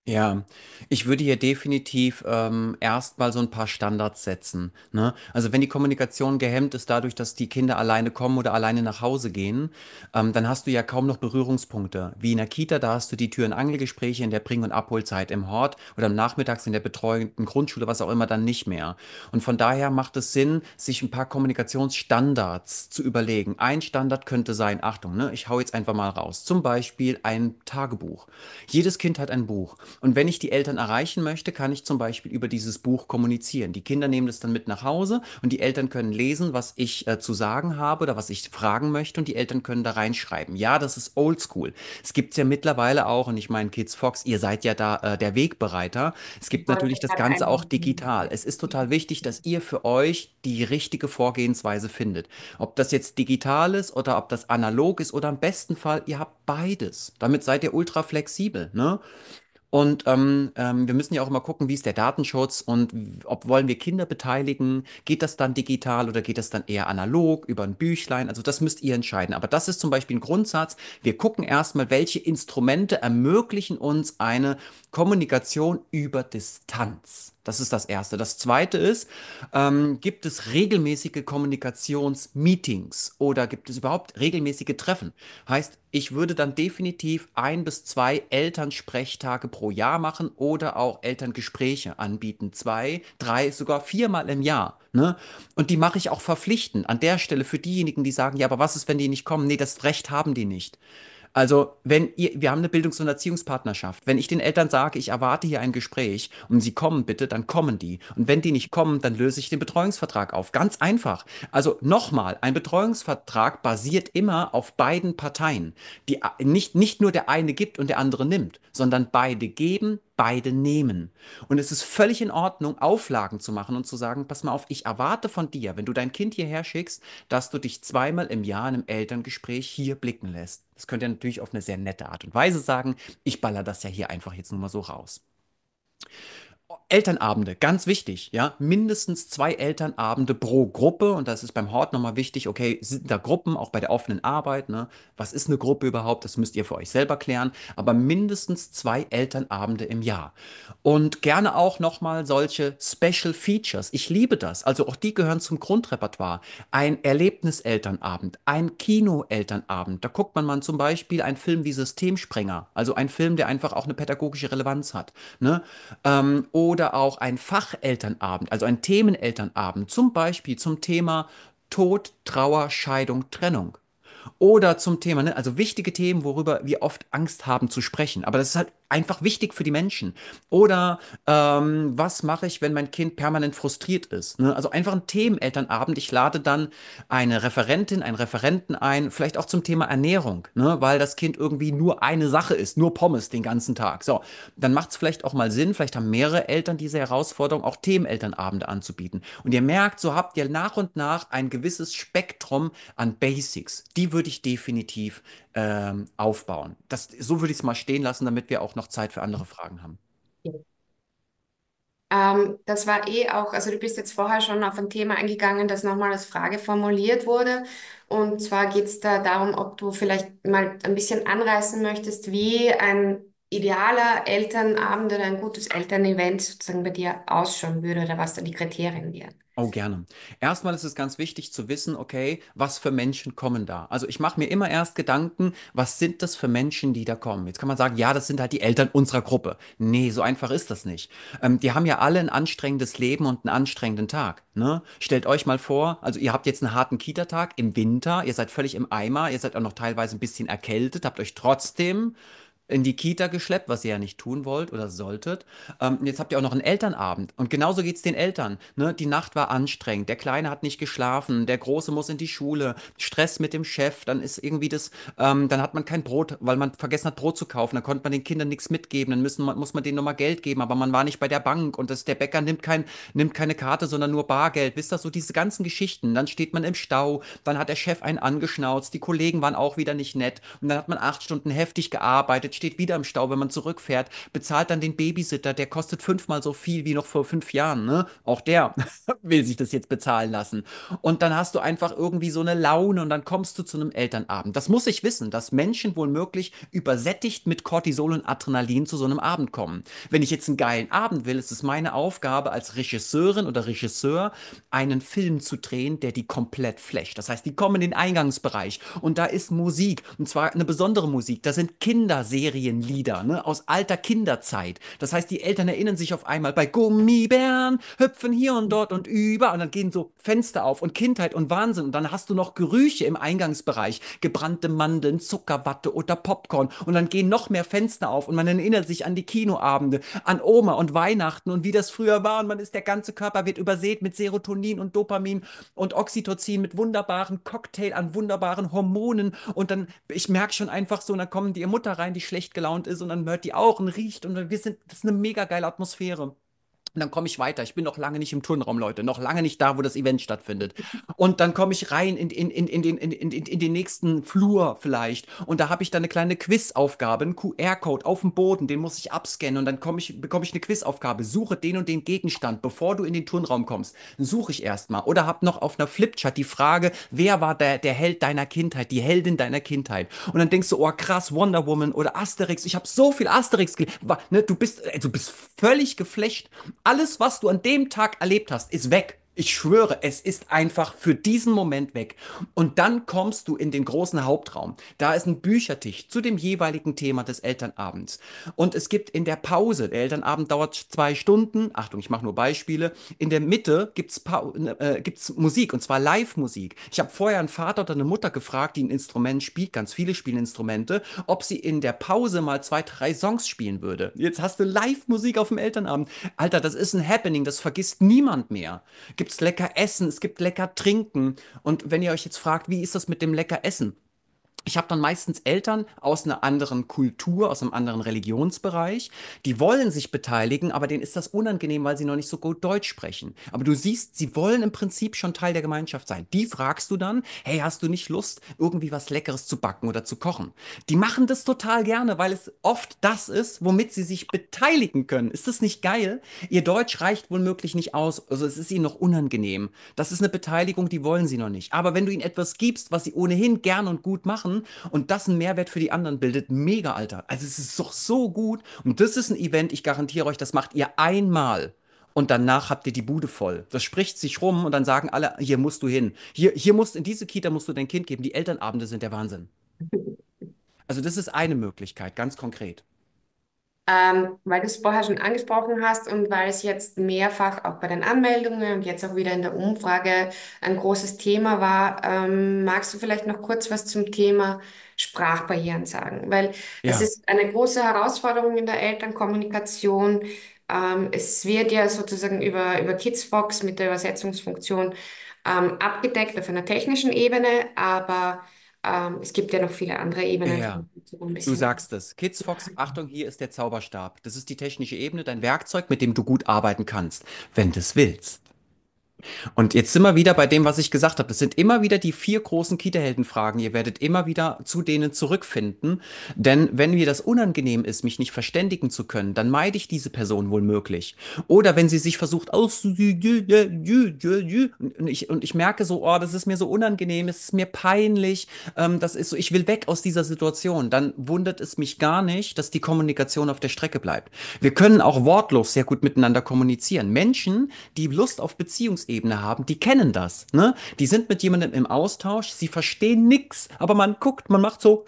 Ja, ich würde hier definitiv ähm, erstmal so ein paar Standards setzen. Ne? Also wenn die Kommunikation gehemmt ist dadurch, dass die Kinder alleine kommen oder alleine nach Hause gehen, ähm, dann hast du ja kaum noch Berührungspunkte. Wie in der Kita, da hast du die Tür- und Angelgespräche in der Bring- und Abholzeit im Hort oder nachmittags in der betreuenden Grundschule, was auch immer, dann nicht mehr. Und von daher macht es Sinn, sich ein paar Kommunikationsstandards zu überlegen. Ein Standard könnte sein, Achtung, ne, ich hau jetzt einfach mal raus. Zum Beispiel ein Tagebuch. Jedes Kind hat ein Buch. Und wenn ich die Eltern erreichen möchte, kann ich zum Beispiel über dieses Buch kommunizieren. Die Kinder nehmen das dann mit nach Hause und die Eltern können lesen, was ich äh, zu sagen habe oder was ich fragen möchte und die Eltern können da reinschreiben. Ja, das ist oldschool. Es gibt es ja mittlerweile auch und ich meine, Kids Fox, ihr seid ja da äh, der Wegbereiter. Es gibt natürlich das Ganze auch digital. Es ist total wichtig, dass ihr für euch die richtige Vorgehensweise findet. Ob das jetzt digital ist oder ob das analog ist oder im besten Fall, ihr habt beides. Damit seid ihr ultra flexibel. Ne? Und ähm, ähm, wir müssen ja auch immer gucken, wie ist der Datenschutz und ob wollen wir Kinder beteiligen? Geht das dann digital oder geht das dann eher analog über ein Büchlein? Also das müsst ihr entscheiden. Aber das ist zum Beispiel ein Grundsatz. Wir gucken erstmal, welche Instrumente ermöglichen uns eine Kommunikation über Distanz. Das ist das Erste. Das Zweite ist, ähm, gibt es regelmäßige Kommunikationsmeetings oder gibt es überhaupt regelmäßige Treffen? Heißt, ich würde dann definitiv ein bis zwei Elternsprechtage pro Jahr machen oder auch Elterngespräche anbieten. Zwei, drei, sogar viermal im Jahr. Ne? Und die mache ich auch verpflichtend. An der Stelle für diejenigen, die sagen, ja, aber was ist, wenn die nicht kommen? Nee, das Recht haben die nicht. Also, wenn ihr, wir haben eine Bildungs- und Erziehungspartnerschaft. Wenn ich den Eltern sage, ich erwarte hier ein Gespräch und sie kommen bitte, dann kommen die. Und wenn die nicht kommen, dann löse ich den Betreuungsvertrag auf. Ganz einfach. Also nochmal, ein Betreuungsvertrag basiert immer auf beiden Parteien. Die nicht, nicht nur der eine gibt und der andere nimmt, sondern beide geben, beide nehmen. Und es ist völlig in Ordnung, Auflagen zu machen und zu sagen, pass mal auf, ich erwarte von dir, wenn du dein Kind hierher schickst, dass du dich zweimal im Jahr in einem Elterngespräch hier blicken lässt. Das könnt ihr natürlich auf eine sehr nette Art und Weise sagen. Ich baller das ja hier einfach jetzt nur mal so raus. Elternabende, ganz wichtig, ja, mindestens zwei Elternabende pro Gruppe und das ist beim Hort nochmal wichtig, okay, sind da Gruppen, auch bei der offenen Arbeit, ne, was ist eine Gruppe überhaupt, das müsst ihr für euch selber klären, aber mindestens zwei Elternabende im Jahr und gerne auch nochmal solche Special Features, ich liebe das, also auch die gehören zum Grundrepertoire, ein Erlebniselternabend, ein Kinoelternabend, da guckt man mal zum Beispiel einen Film wie Systemsprenger, also ein Film, der einfach auch eine pädagogische Relevanz hat, ne, ähm, oder auch ein Fachelternabend, also ein Themenelternabend, zum Beispiel zum Thema Tod, Trauer, Scheidung, Trennung. Oder zum Thema, ne, also wichtige Themen, worüber wir oft Angst haben zu sprechen. Aber das ist halt einfach wichtig für die Menschen? Oder ähm, was mache ich, wenn mein Kind permanent frustriert ist? Ne? Also einfach ein Themenelternabend. Ich lade dann eine Referentin, einen Referenten ein, vielleicht auch zum Thema Ernährung, ne? weil das Kind irgendwie nur eine Sache ist, nur Pommes den ganzen Tag. So, dann macht es vielleicht auch mal Sinn, vielleicht haben mehrere Eltern diese Herausforderung, auch Themenelternabende anzubieten. Und ihr merkt, so habt ihr nach und nach ein gewisses Spektrum an Basics. Die würde ich definitiv ähm, aufbauen. Das, so würde ich es mal stehen lassen, damit wir auch noch Zeit für andere Fragen haben. Ähm, das war eh auch, also du bist jetzt vorher schon auf ein Thema eingegangen, das nochmal als Frage formuliert wurde. Und zwar geht es da darum, ob du vielleicht mal ein bisschen anreißen möchtest, wie ein idealer Elternabend oder ein gutes Elternevent sozusagen bei dir ausschauen würde oder was da die Kriterien wären? Oh, gerne. Erstmal ist es ganz wichtig zu wissen, okay, was für Menschen kommen da. Also ich mache mir immer erst Gedanken, was sind das für Menschen, die da kommen. Jetzt kann man sagen, ja, das sind halt die Eltern unserer Gruppe. Nee, so einfach ist das nicht. Ähm, die haben ja alle ein anstrengendes Leben und einen anstrengenden Tag. Ne? Stellt euch mal vor, also ihr habt jetzt einen harten Kita-Tag im Winter, ihr seid völlig im Eimer, ihr seid auch noch teilweise ein bisschen erkältet, habt euch trotzdem in die Kita geschleppt, was ihr ja nicht tun wollt oder solltet. Ähm, jetzt habt ihr auch noch einen Elternabend. Und genauso geht es den Eltern. Ne? Die Nacht war anstrengend, der Kleine hat nicht geschlafen, der Große muss in die Schule, Stress mit dem Chef, dann ist irgendwie das, ähm, dann hat man kein Brot, weil man vergessen hat, Brot zu kaufen, dann konnte man den Kindern nichts mitgeben, dann müssen, muss man denen nochmal Geld geben, aber man war nicht bei der Bank und das, der Bäcker nimmt, kein, nimmt keine Karte, sondern nur Bargeld. Wisst ihr, so diese ganzen Geschichten. Dann steht man im Stau, dann hat der Chef einen angeschnauzt, die Kollegen waren auch wieder nicht nett und dann hat man acht Stunden heftig gearbeitet, steht wieder im Stau, wenn man zurückfährt, bezahlt dann den Babysitter, der kostet fünfmal so viel wie noch vor fünf Jahren. Ne? Auch der will sich das jetzt bezahlen lassen. Und dann hast du einfach irgendwie so eine Laune und dann kommst du zu einem Elternabend. Das muss ich wissen, dass Menschen wohl möglich übersättigt mit Cortisol und Adrenalin zu so einem Abend kommen. Wenn ich jetzt einen geilen Abend will, ist es meine Aufgabe als Regisseurin oder Regisseur, einen Film zu drehen, der die komplett flecht. Das heißt, die kommen in den Eingangsbereich und da ist Musik und zwar eine besondere Musik. Da sind Kinderseelen Serienlieder, ne? aus alter Kinderzeit. Das heißt, die Eltern erinnern sich auf einmal bei Gummibären, hüpfen hier und dort und über und dann gehen so Fenster auf und Kindheit und Wahnsinn und dann hast du noch Gerüche im Eingangsbereich, gebrannte Mandeln, Zuckerwatte oder Popcorn und dann gehen noch mehr Fenster auf und man erinnert sich an die Kinoabende, an Oma und Weihnachten und wie das früher war und man ist der ganze Körper wird übersät mit Serotonin und Dopamin und Oxytocin mit wunderbaren Cocktail an wunderbaren Hormonen und dann ich merke schon einfach so, und dann kommen die Mutter rein, die schlägt schlecht gelaunt ist und dann hört die auch und riecht und wir sind, das ist eine mega geile Atmosphäre. Und dann komme ich weiter. Ich bin noch lange nicht im Turnraum, Leute. Noch lange nicht da, wo das Event stattfindet. Und dann komme ich rein in, in, in, in, den, in, in, in den nächsten Flur vielleicht. Und da habe ich dann eine kleine Quizaufgabe, einen QR-Code auf dem Boden. Den muss ich abscannen. Und dann komme ich, bekomme ich eine Quizaufgabe. Suche den und den Gegenstand, bevor du in den Turnraum kommst. Suche ich erstmal. Oder habe noch auf einer Flipchart die Frage, wer war der, der Held deiner Kindheit, die Heldin deiner Kindheit? Und dann denkst du, oh krass, Wonder Woman oder Asterix. Ich habe so viel Asterix gelesen. Ne, du, bist, also, du bist völlig geflecht alles, was du an dem Tag erlebt hast, ist weg. Ich schwöre, es ist einfach für diesen Moment weg. Und dann kommst du in den großen Hauptraum. Da ist ein Büchertisch zu dem jeweiligen Thema des Elternabends. Und es gibt in der Pause, der Elternabend dauert zwei Stunden, Achtung, ich mache nur Beispiele, in der Mitte gibt es ne, äh, gibt's Musik, und zwar Live-Musik. Ich habe vorher einen Vater oder eine Mutter gefragt, die ein Instrument spielt, ganz viele spielen Instrumente, ob sie in der Pause mal zwei, drei Songs spielen würde. Jetzt hast du Live-Musik auf dem Elternabend. Alter, das ist ein Happening, das vergisst niemand mehr. Gibt gibt's lecker Essen, es gibt lecker Trinken. Und wenn ihr euch jetzt fragt, wie ist das mit dem lecker Essen? ich habe dann meistens Eltern aus einer anderen Kultur, aus einem anderen Religionsbereich, die wollen sich beteiligen, aber denen ist das unangenehm, weil sie noch nicht so gut Deutsch sprechen. Aber du siehst, sie wollen im Prinzip schon Teil der Gemeinschaft sein. Die fragst du dann, hey, hast du nicht Lust, irgendwie was Leckeres zu backen oder zu kochen? Die machen das total gerne, weil es oft das ist, womit sie sich beteiligen können. Ist das nicht geil? Ihr Deutsch reicht womöglich nicht aus, also es ist ihnen noch unangenehm. Das ist eine Beteiligung, die wollen sie noch nicht. Aber wenn du ihnen etwas gibst, was sie ohnehin gern und gut machen, können und das einen Mehrwert für die anderen bildet, mega, Alter. Also es ist doch so gut. Und das ist ein Event, ich garantiere euch, das macht ihr einmal und danach habt ihr die Bude voll. Das spricht sich rum und dann sagen alle, hier musst du hin. Hier, hier musst in diese Kita musst du dein Kind geben. Die Elternabende sind der Wahnsinn. Also das ist eine Möglichkeit, ganz konkret. Ähm, weil du es vorher schon angesprochen hast und weil es jetzt mehrfach auch bei den Anmeldungen und jetzt auch wieder in der Umfrage ein großes Thema war, ähm, magst du vielleicht noch kurz was zum Thema Sprachbarrieren sagen? Weil ja. es ist eine große Herausforderung in der Elternkommunikation. Ähm, es wird ja sozusagen über, über Kidsbox mit der Übersetzungsfunktion ähm, abgedeckt auf einer technischen Ebene, aber ähm, es gibt ja noch viele andere Ebenen. Ja. Du sagst es. Kids Fox, Achtung, hier ist der Zauberstab. Das ist die technische Ebene, dein Werkzeug, mit dem du gut arbeiten kannst, wenn du es willst. Und jetzt sind wir wieder bei dem, was ich gesagt habe. Das sind immer wieder die vier großen Kita-Helden-Fragen. Ihr werdet immer wieder zu denen zurückfinden. Denn wenn mir das unangenehm ist, mich nicht verständigen zu können, dann meide ich diese Person wohl möglich. Oder wenn sie sich versucht auszudü, und ich, und ich merke so, oh, das ist mir so unangenehm, es ist mir peinlich, ähm, das ist so, ich will weg aus dieser Situation, dann wundert es mich gar nicht, dass die Kommunikation auf der Strecke bleibt. Wir können auch wortlos sehr gut miteinander kommunizieren. Menschen, die Lust auf Beziehungs Beziehungsebene haben, die kennen das. Ne? Die sind mit jemandem im Austausch, sie verstehen nichts, aber man guckt, man macht so.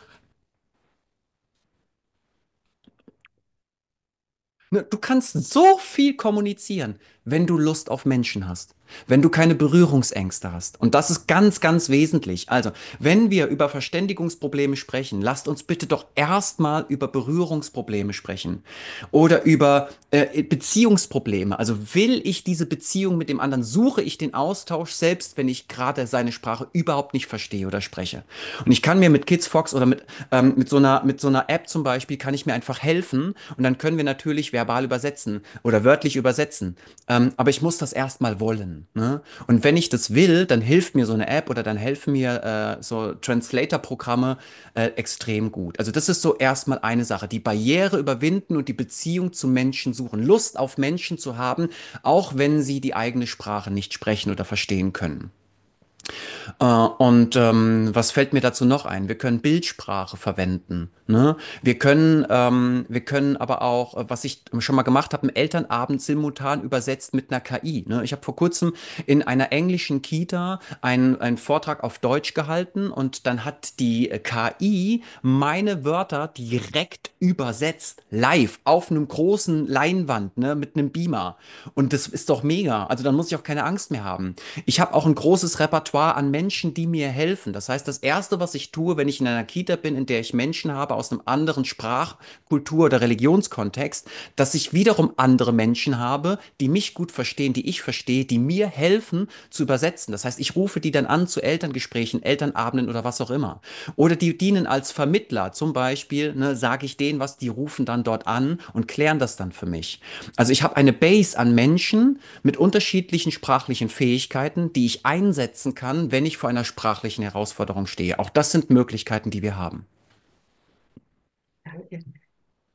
Ne, du kannst so viel kommunizieren, wenn du Lust auf Menschen hast wenn du keine Berührungsängste hast. Und das ist ganz, ganz wesentlich. Also, wenn wir über Verständigungsprobleme sprechen, lasst uns bitte doch erstmal über Berührungsprobleme sprechen oder über äh, Beziehungsprobleme. Also, will ich diese Beziehung mit dem anderen? Suche ich den Austausch, selbst wenn ich gerade seine Sprache überhaupt nicht verstehe oder spreche? Und ich kann mir mit Kids Fox oder mit, ähm, mit, so, einer, mit so einer App zum Beispiel, kann ich mir einfach helfen und dann können wir natürlich verbal übersetzen oder wörtlich übersetzen. Ähm, aber ich muss das erstmal wollen. Ne? Und wenn ich das will, dann hilft mir so eine App oder dann helfen mir äh, so Translator-Programme äh, extrem gut. Also das ist so erstmal eine Sache, die Barriere überwinden und die Beziehung zu Menschen suchen, Lust auf Menschen zu haben, auch wenn sie die eigene Sprache nicht sprechen oder verstehen können. Äh, und ähm, was fällt mir dazu noch ein? Wir können Bildsprache verwenden. Ne? Wir können, ähm, wir können aber auch, äh, was ich schon mal gemacht habe, einen Elternabend simultan übersetzt mit einer KI. Ne? Ich habe vor kurzem in einer englischen Kita einen, einen Vortrag auf Deutsch gehalten und dann hat die KI meine Wörter direkt übersetzt, live auf einem großen Leinwand ne? mit einem Beamer. Und das ist doch mega. Also dann muss ich auch keine Angst mehr haben. Ich habe auch ein großes Repertoire zwar an Menschen, die mir helfen. Das heißt, das Erste, was ich tue, wenn ich in einer Kita bin, in der ich Menschen habe aus einem anderen Sprach-, Kultur- oder Religionskontext, dass ich wiederum andere Menschen habe, die mich gut verstehen, die ich verstehe, die mir helfen zu übersetzen. Das heißt, ich rufe die dann an zu Elterngesprächen, Elternabenden oder was auch immer. Oder die dienen als Vermittler. Zum Beispiel ne, sage ich denen was, die rufen dann dort an und klären das dann für mich. Also ich habe eine Base an Menschen mit unterschiedlichen sprachlichen Fähigkeiten, die ich einsetzen kann kann, wenn ich vor einer sprachlichen Herausforderung stehe. Auch das sind Möglichkeiten, die wir haben. Danke.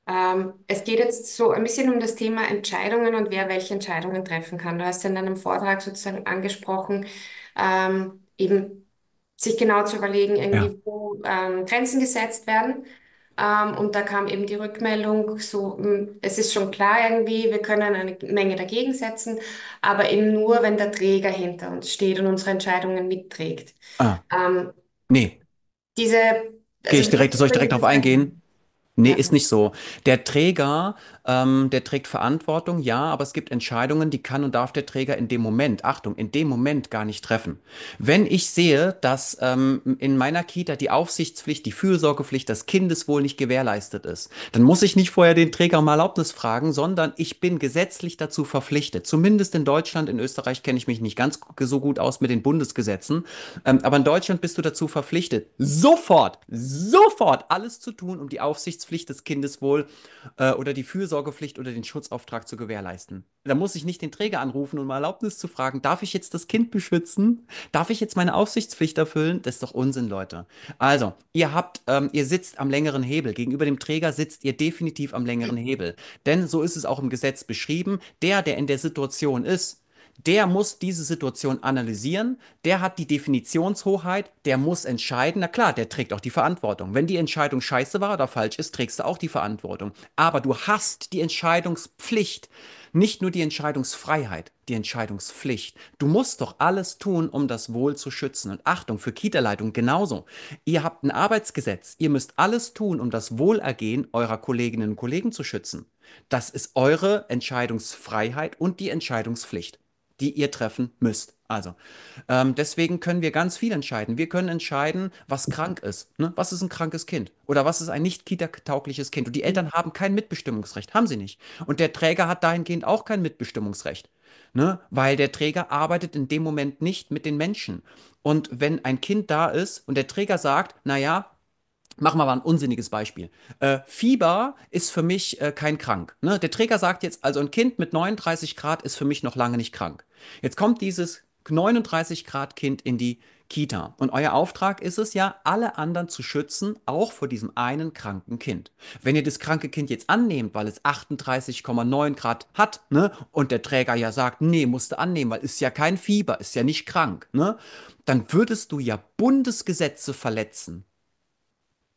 Ähm, es geht jetzt so ein bisschen um das Thema Entscheidungen und wer welche Entscheidungen treffen kann. Du hast in deinem Vortrag sozusagen angesprochen, ähm, eben sich genau zu überlegen, irgendwie, ja. wo ähm, Grenzen gesetzt werden ähm, und da kam eben die Rückmeldung, so, hm, es ist schon klar irgendwie, wir können eine Menge dagegen setzen, aber eben nur, wenn der Träger hinter uns steht und unsere Entscheidungen mitträgt. Ah, Ähm, nee, diese, gehe ich also direkt, soll ich direkt darauf eingehen? Nee, ist nicht so. Der Träger, ähm, der trägt Verantwortung, ja, aber es gibt Entscheidungen, die kann und darf der Träger in dem Moment, Achtung, in dem Moment gar nicht treffen. Wenn ich sehe, dass ähm, in meiner Kita die Aufsichtspflicht, die Fürsorgepflicht, das Kindeswohl nicht gewährleistet ist, dann muss ich nicht vorher den Träger um Erlaubnis fragen, sondern ich bin gesetzlich dazu verpflichtet. Zumindest in Deutschland, in Österreich kenne ich mich nicht ganz so gut aus mit den Bundesgesetzen, ähm, aber in Deutschland bist du dazu verpflichtet, sofort, sofort alles zu tun, um die Aufsichtspflicht Schutzpflicht des Kindes wohl äh, oder die Fürsorgepflicht oder den Schutzauftrag zu gewährleisten. Da muss ich nicht den Träger anrufen um Erlaubnis zu fragen, darf ich jetzt das Kind beschützen? Darf ich jetzt meine Aufsichtspflicht erfüllen? Das ist doch Unsinn, Leute. Also, ihr habt, ähm, ihr sitzt am längeren Hebel. Gegenüber dem Träger sitzt ihr definitiv am längeren Hebel. Denn so ist es auch im Gesetz beschrieben. Der, der in der Situation ist, der muss diese Situation analysieren, der hat die Definitionshoheit, der muss entscheiden. Na klar, der trägt auch die Verantwortung. Wenn die Entscheidung scheiße war oder falsch ist, trägst du auch die Verantwortung. Aber du hast die Entscheidungspflicht, nicht nur die Entscheidungsfreiheit, die Entscheidungspflicht. Du musst doch alles tun, um das Wohl zu schützen. Und Achtung, für Kita-Leitung genauso. Ihr habt ein Arbeitsgesetz. Ihr müsst alles tun, um das Wohlergehen eurer Kolleginnen und Kollegen zu schützen. Das ist eure Entscheidungsfreiheit und die Entscheidungspflicht die ihr treffen müsst. Also, ähm, deswegen können wir ganz viel entscheiden. Wir können entscheiden, was krank ist. Ne? Was ist ein krankes Kind? Oder was ist ein nicht kita-taugliches Kind? Und die Eltern haben kein Mitbestimmungsrecht, haben sie nicht. Und der Träger hat dahingehend auch kein Mitbestimmungsrecht. Ne? Weil der Träger arbeitet in dem Moment nicht mit den Menschen. Und wenn ein Kind da ist und der Träger sagt, naja, Machen wir mal ein unsinniges Beispiel. Äh, Fieber ist für mich äh, kein krank. Ne? Der Träger sagt jetzt, also ein Kind mit 39 Grad ist für mich noch lange nicht krank. Jetzt kommt dieses 39 Grad Kind in die Kita. Und euer Auftrag ist es ja, alle anderen zu schützen, auch vor diesem einen kranken Kind. Wenn ihr das kranke Kind jetzt annehmt, weil es 38,9 Grad hat, ne, und der Träger ja sagt, nee, musst du annehmen, weil ist ja kein Fieber, ist ja nicht krank, ne, dann würdest du ja Bundesgesetze verletzen,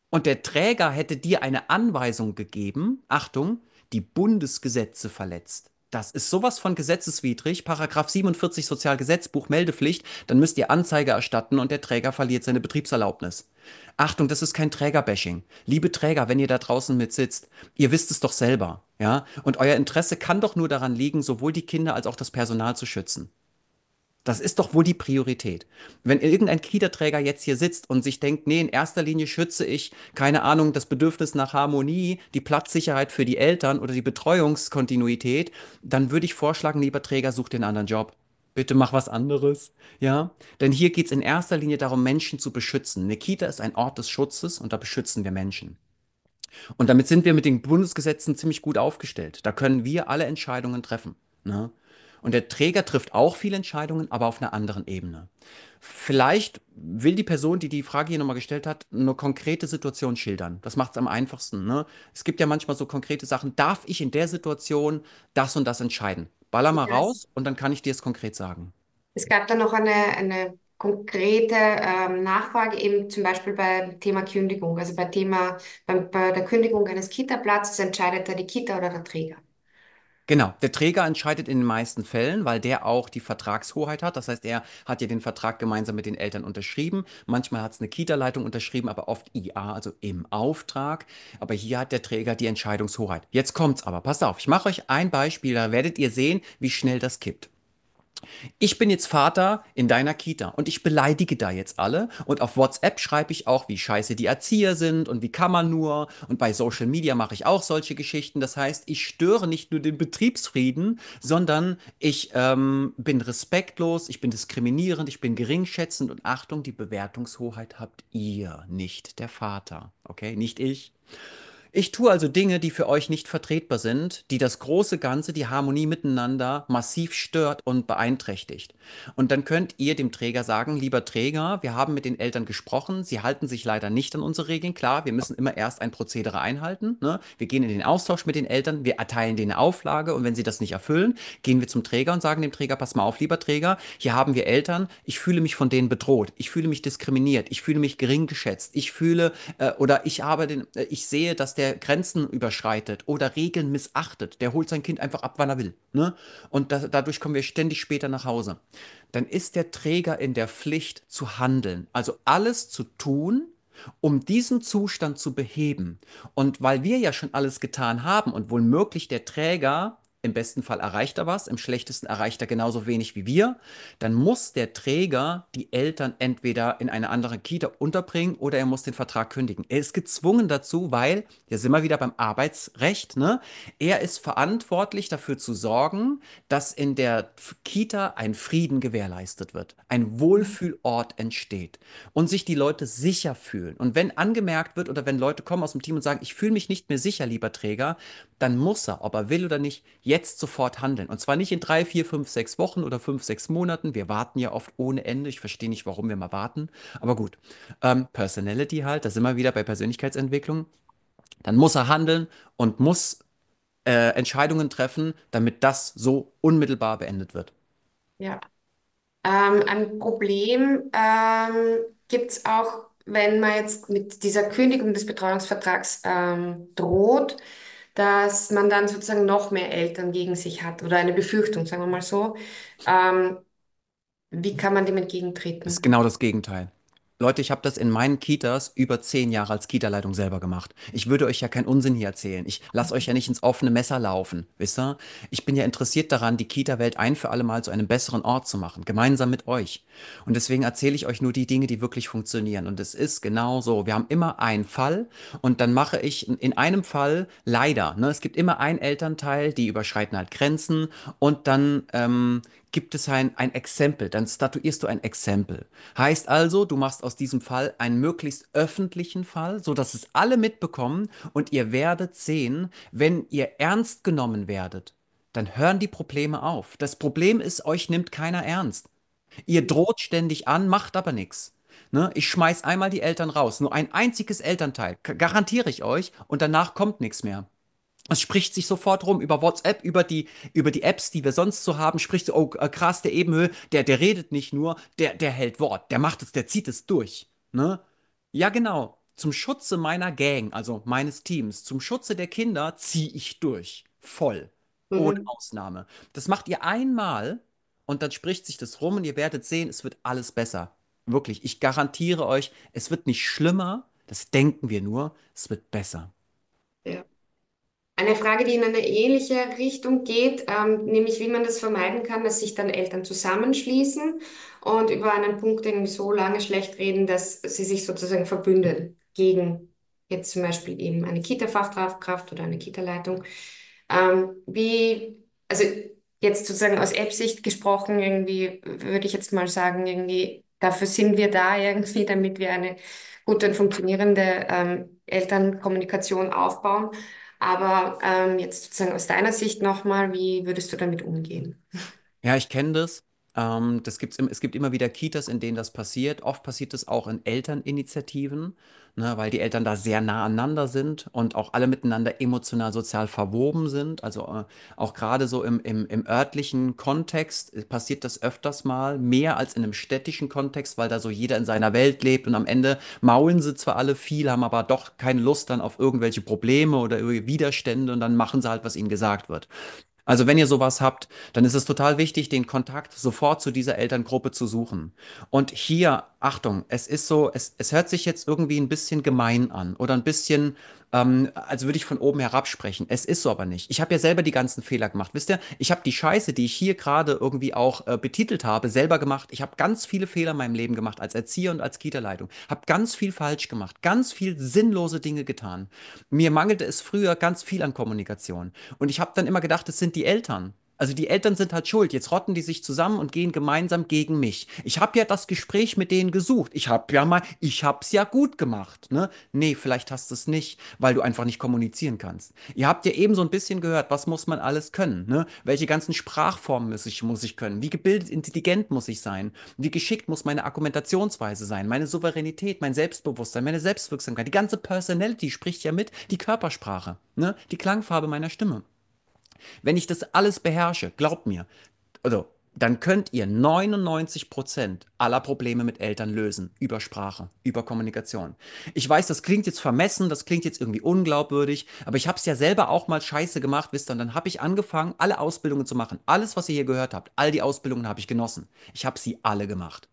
und der Träger hätte dir eine Anweisung gegeben, Achtung, die Bundesgesetze verletzt. Das ist sowas von gesetzeswidrig, Paragraph 47 Sozialgesetzbuch Meldepflicht, dann müsst ihr Anzeige erstatten und der Träger verliert seine Betriebserlaubnis. Achtung, das ist kein Trägerbashing. Liebe Träger, wenn ihr da draußen mit sitzt, ihr wisst es doch selber, ja? Und euer Interesse kann doch nur daran liegen, sowohl die Kinder als auch das Personal zu schützen. Das ist doch wohl die Priorität. Wenn irgendein Kita-Träger jetzt hier sitzt und sich denkt, nee, in erster Linie schütze ich, keine Ahnung, das Bedürfnis nach Harmonie, die Platzsicherheit für die Eltern oder die Betreuungskontinuität, dann würde ich vorschlagen, lieber Träger, such den anderen Job. Bitte mach was anderes, ja? Denn hier geht es in erster Linie darum, Menschen zu beschützen. Eine Kita ist ein Ort des Schutzes und da beschützen wir Menschen. Und damit sind wir mit den Bundesgesetzen ziemlich gut aufgestellt. Da können wir alle Entscheidungen treffen. Ne? Und der Träger trifft auch viele Entscheidungen, aber auf einer anderen Ebene. Vielleicht will die Person, die die Frage hier nochmal gestellt hat, eine konkrete Situation schildern. Das macht es am einfachsten. Ne? Es gibt ja manchmal so konkrete Sachen. Darf ich in der Situation das und das entscheiden? Baller mal raus und dann kann ich dir es konkret sagen. Es gab da noch eine, eine konkrete ähm, Nachfrage eben zum Beispiel beim Thema Kündigung. Also bei Thema, bei, bei der Kündigung eines Kita-Platzes entscheidet da die Kita oder der Träger. Genau, der Träger entscheidet in den meisten Fällen, weil der auch die Vertragshoheit hat. Das heißt, er hat ja den Vertrag gemeinsam mit den Eltern unterschrieben. Manchmal hat es eine Kita-Leitung unterschrieben, aber oft IA, also im Auftrag. Aber hier hat der Träger die Entscheidungshoheit. Jetzt kommt's aber, passt auf, ich mache euch ein Beispiel, da werdet ihr sehen, wie schnell das kippt ich bin jetzt Vater in deiner Kita und ich beleidige da jetzt alle und auf WhatsApp schreibe ich auch, wie scheiße die Erzieher sind und wie kann man nur und bei Social Media mache ich auch solche Geschichten. Das heißt, ich störe nicht nur den Betriebsfrieden, sondern ich ähm, bin respektlos, ich bin diskriminierend, ich bin geringschätzend und Achtung, die Bewertungshoheit habt ihr, nicht der Vater, okay, nicht ich. Ich tue also Dinge, die für euch nicht vertretbar sind, die das große Ganze, die Harmonie miteinander massiv stört und beeinträchtigt. Und dann könnt ihr dem Träger sagen, lieber Träger, wir haben mit den Eltern gesprochen, sie halten sich leider nicht an unsere Regeln. Klar, wir müssen immer erst ein Prozedere einhalten. Ne? Wir gehen in den Austausch mit den Eltern, wir erteilen denen eine Auflage und wenn sie das nicht erfüllen, gehen wir zum Träger und sagen dem Träger, pass mal auf, lieber Träger, hier haben wir Eltern, ich fühle mich von denen bedroht, ich fühle mich diskriminiert, ich fühle mich gering geschätzt, ich fühle äh, oder ich habe den, äh, ich sehe, dass der Grenzen überschreitet oder Regeln missachtet, der holt sein Kind einfach ab, wann er will. Ne? Und da, dadurch kommen wir ständig später nach Hause. Dann ist der Träger in der Pflicht zu handeln, also alles zu tun, um diesen Zustand zu beheben. Und weil wir ja schon alles getan haben und wohl möglich der Träger im besten Fall erreicht er was, im schlechtesten erreicht er genauso wenig wie wir. Dann muss der Träger die Eltern entweder in eine andere Kita unterbringen oder er muss den Vertrag kündigen. Er ist gezwungen dazu, weil, da sind wir wieder beim Arbeitsrecht, ne? er ist verantwortlich dafür zu sorgen, dass in der Kita ein Frieden gewährleistet wird, ein Wohlfühlort entsteht und sich die Leute sicher fühlen. Und wenn angemerkt wird oder wenn Leute kommen aus dem Team und sagen, ich fühle mich nicht mehr sicher, lieber Träger, dann muss er, ob er will oder nicht, jetzt jetzt sofort handeln. Und zwar nicht in drei, vier, fünf, sechs Wochen oder fünf, sechs Monaten. Wir warten ja oft ohne Ende. Ich verstehe nicht, warum wir mal warten. Aber gut, ähm, Personality halt, da sind wir wieder bei Persönlichkeitsentwicklung. Dann muss er handeln und muss äh, Entscheidungen treffen, damit das so unmittelbar beendet wird. Ja. Ähm, ein Problem ähm, gibt es auch, wenn man jetzt mit dieser Kündigung des Betreuungsvertrags ähm, droht dass man dann sozusagen noch mehr Eltern gegen sich hat oder eine Befürchtung, sagen wir mal so. Ähm, wie kann man dem entgegentreten? Das ist genau das Gegenteil. Leute, ich habe das in meinen Kitas über zehn Jahre als Kita-Leitung selber gemacht. Ich würde euch ja keinen Unsinn hier erzählen. Ich lasse euch ja nicht ins offene Messer laufen, wisst ihr? Ich bin ja interessiert daran, die Kita-Welt ein für alle Mal zu einem besseren Ort zu machen, gemeinsam mit euch. Und deswegen erzähle ich euch nur die Dinge, die wirklich funktionieren. Und es ist genau so. Wir haben immer einen Fall und dann mache ich in einem Fall leider, ne, es gibt immer einen Elternteil, die überschreiten halt Grenzen und dann ähm, gibt es ein, ein Exempel, dann statuierst du ein Exempel. Heißt also, du machst aus diesem Fall einen möglichst öffentlichen Fall, sodass es alle mitbekommen und ihr werdet sehen, wenn ihr ernst genommen werdet, dann hören die Probleme auf. Das Problem ist, euch nimmt keiner ernst. Ihr droht ständig an, macht aber nichts. Ne? Ich schmeiß einmal die Eltern raus, nur ein einziges Elternteil, garantiere ich euch, und danach kommt nichts mehr. Es spricht sich sofort rum über WhatsApp, über die, über die Apps, die wir sonst so haben, spricht so, oh äh, krass, der Ebenhöhe, der, der redet nicht nur, der, der hält Wort, der macht es, der zieht es durch. Ne? Ja, genau. Zum Schutze meiner Gang, also meines Teams, zum Schutze der Kinder ziehe ich durch. Voll. Mhm. Ohne Ausnahme. Das macht ihr einmal und dann spricht sich das rum und ihr werdet sehen, es wird alles besser. Wirklich, ich garantiere euch, es wird nicht schlimmer, das denken wir nur, es wird besser. Eine Frage, die in eine ähnliche Richtung geht, ähm, nämlich wie man das vermeiden kann, dass sich dann Eltern zusammenschließen und über einen Punkt irgendwie so lange schlecht reden, dass sie sich sozusagen verbünden gegen jetzt zum Beispiel eben eine Kita-Fachkraft oder eine Kita-Leitung. Ähm, wie, also jetzt sozusagen aus App-Sicht gesprochen, irgendwie würde ich jetzt mal sagen, irgendwie dafür sind wir da irgendwie, damit wir eine gute und funktionierende ähm, Elternkommunikation aufbauen. Aber ähm, jetzt sozusagen aus deiner Sicht nochmal, wie würdest du damit umgehen? Ja, ich kenne das. Ähm, das gibt's im, es gibt immer wieder Kitas, in denen das passiert. Oft passiert es auch in Elterninitiativen, ne, weil die Eltern da sehr nah aneinander sind und auch alle miteinander emotional, sozial verwoben sind. Also äh, auch gerade so im, im, im örtlichen Kontext äh, passiert das öfters mal, mehr als in einem städtischen Kontext, weil da so jeder in seiner Welt lebt und am Ende maulen sie zwar alle viel, haben aber doch keine Lust dann auf irgendwelche Probleme oder Widerstände und dann machen sie halt, was ihnen gesagt wird. Also wenn ihr sowas habt, dann ist es total wichtig, den Kontakt sofort zu dieser Elterngruppe zu suchen. Und hier, Achtung, es ist so, es, es hört sich jetzt irgendwie ein bisschen gemein an oder ein bisschen ähm, als würde ich von oben herab sprechen. Es ist so aber nicht. Ich habe ja selber die ganzen Fehler gemacht. Wisst ihr, ich habe die Scheiße, die ich hier gerade irgendwie auch äh, betitelt habe, selber gemacht. Ich habe ganz viele Fehler in meinem Leben gemacht, als Erzieher und als Kita-Leitung. Habe ganz viel falsch gemacht, ganz viel sinnlose Dinge getan. Mir mangelte es früher ganz viel an Kommunikation. Und ich habe dann immer gedacht, es sind die Eltern. Also die Eltern sind halt schuld. Jetzt rotten die sich zusammen und gehen gemeinsam gegen mich. Ich habe ja das Gespräch mit denen gesucht. Ich habe ja mal, ich hab's ja gut gemacht. Ne? Nee, vielleicht hast du es nicht, weil du einfach nicht kommunizieren kannst. Ihr habt ja eben so ein bisschen gehört, was muss man alles können? Ne? Welche ganzen Sprachformen muss ich, muss ich können? Wie gebildet, intelligent muss ich sein? Wie geschickt muss meine Argumentationsweise sein? Meine Souveränität, mein Selbstbewusstsein, meine Selbstwirksamkeit. Die ganze Personality spricht ja mit, die Körpersprache, ne? die Klangfarbe meiner Stimme. Wenn ich das alles beherrsche, glaubt mir, also, dann könnt ihr 99% Prozent aller Probleme mit Eltern lösen über Sprache, über Kommunikation. Ich weiß, das klingt jetzt vermessen, das klingt jetzt irgendwie unglaubwürdig, aber ich habe es ja selber auch mal scheiße gemacht, wisst ihr, und dann habe ich angefangen, alle Ausbildungen zu machen. Alles, was ihr hier gehört habt, all die Ausbildungen habe ich genossen. Ich habe sie alle gemacht.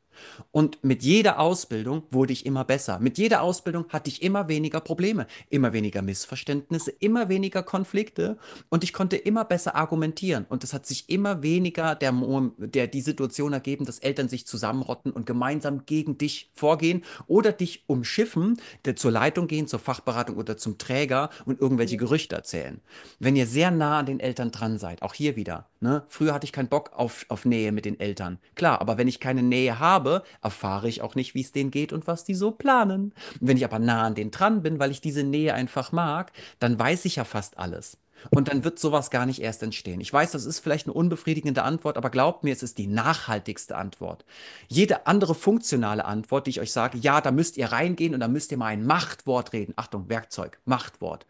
Und mit jeder Ausbildung wurde ich immer besser. Mit jeder Ausbildung hatte ich immer weniger Probleme, immer weniger Missverständnisse, immer weniger Konflikte und ich konnte immer besser argumentieren. Und es hat sich immer weniger der, der, die Situation ergeben, dass Eltern sich zusammenrotten und gemeinsam gegen dich vorgehen oder dich umschiffen, der zur Leitung gehen, zur Fachberatung oder zum Träger und irgendwelche Gerüchte erzählen. Wenn ihr sehr nah an den Eltern dran seid, auch hier wieder, Ne? Früher hatte ich keinen Bock auf, auf Nähe mit den Eltern. Klar, aber wenn ich keine Nähe habe, erfahre ich auch nicht, wie es denen geht und was die so planen. Und wenn ich aber nah an denen dran bin, weil ich diese Nähe einfach mag, dann weiß ich ja fast alles. Und dann wird sowas gar nicht erst entstehen. Ich weiß, das ist vielleicht eine unbefriedigende Antwort, aber glaubt mir, es ist die nachhaltigste Antwort. Jede andere funktionale Antwort, die ich euch sage, ja, da müsst ihr reingehen und da müsst ihr mal ein Machtwort reden. Achtung, Werkzeug, Machtwort.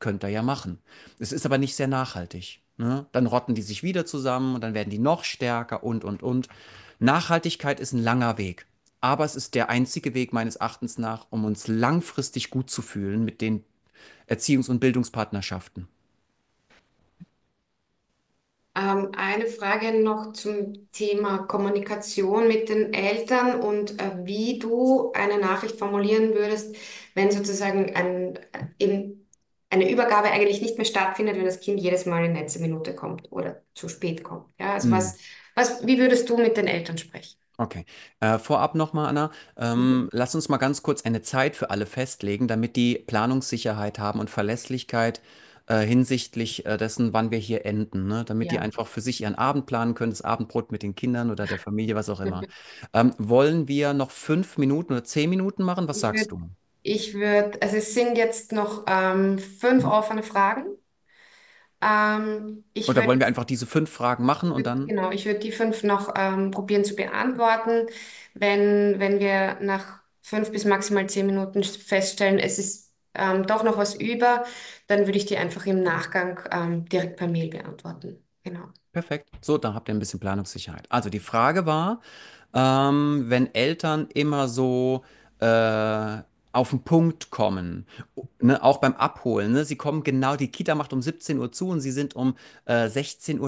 Könnt ihr ja machen. Es ist aber nicht sehr nachhaltig. Ne? Dann rotten die sich wieder zusammen und dann werden die noch stärker und, und, und. Nachhaltigkeit ist ein langer Weg. Aber es ist der einzige Weg meines Erachtens nach, um uns langfristig gut zu fühlen mit den Erziehungs- und Bildungspartnerschaften. Ähm, eine Frage noch zum Thema Kommunikation mit den Eltern und äh, wie du eine Nachricht formulieren würdest, wenn sozusagen ein, äh, eben eine Übergabe eigentlich nicht mehr stattfindet, wenn das Kind jedes Mal in letzter Minute kommt oder zu spät kommt. Ja, also mhm. was, was, wie würdest du mit den Eltern sprechen? Okay. Äh, vorab nochmal, Anna, ähm, mhm. lass uns mal ganz kurz eine Zeit für alle festlegen, damit die Planungssicherheit haben und Verlässlichkeit äh, hinsichtlich äh, dessen, wann wir hier enden, ne? damit ja. die einfach für sich ihren Abend planen können, das Abendbrot mit den Kindern oder der Familie, was auch immer. ähm, wollen wir noch fünf Minuten oder zehn Minuten machen? Was ich sagst du? Ich würde, also es sind jetzt noch ähm, fünf mhm. offene Fragen. Ähm, ich Oder wollen wir einfach diese fünf Fragen machen und dann? genau, ich würde die fünf noch ähm, probieren zu beantworten. Wenn, wenn wir nach fünf bis maximal zehn Minuten feststellen, es ist ähm, doch noch was über, dann würde ich die einfach im Nachgang ähm, direkt per Mail beantworten. Genau. Perfekt. So, dann habt ihr ein bisschen Planungssicherheit. Also die Frage war, ähm, wenn Eltern immer so äh, auf den Punkt kommen, ne, auch beim Abholen. Ne? Sie kommen genau, die Kita macht um 17 Uhr zu und sie sind um äh, 16.59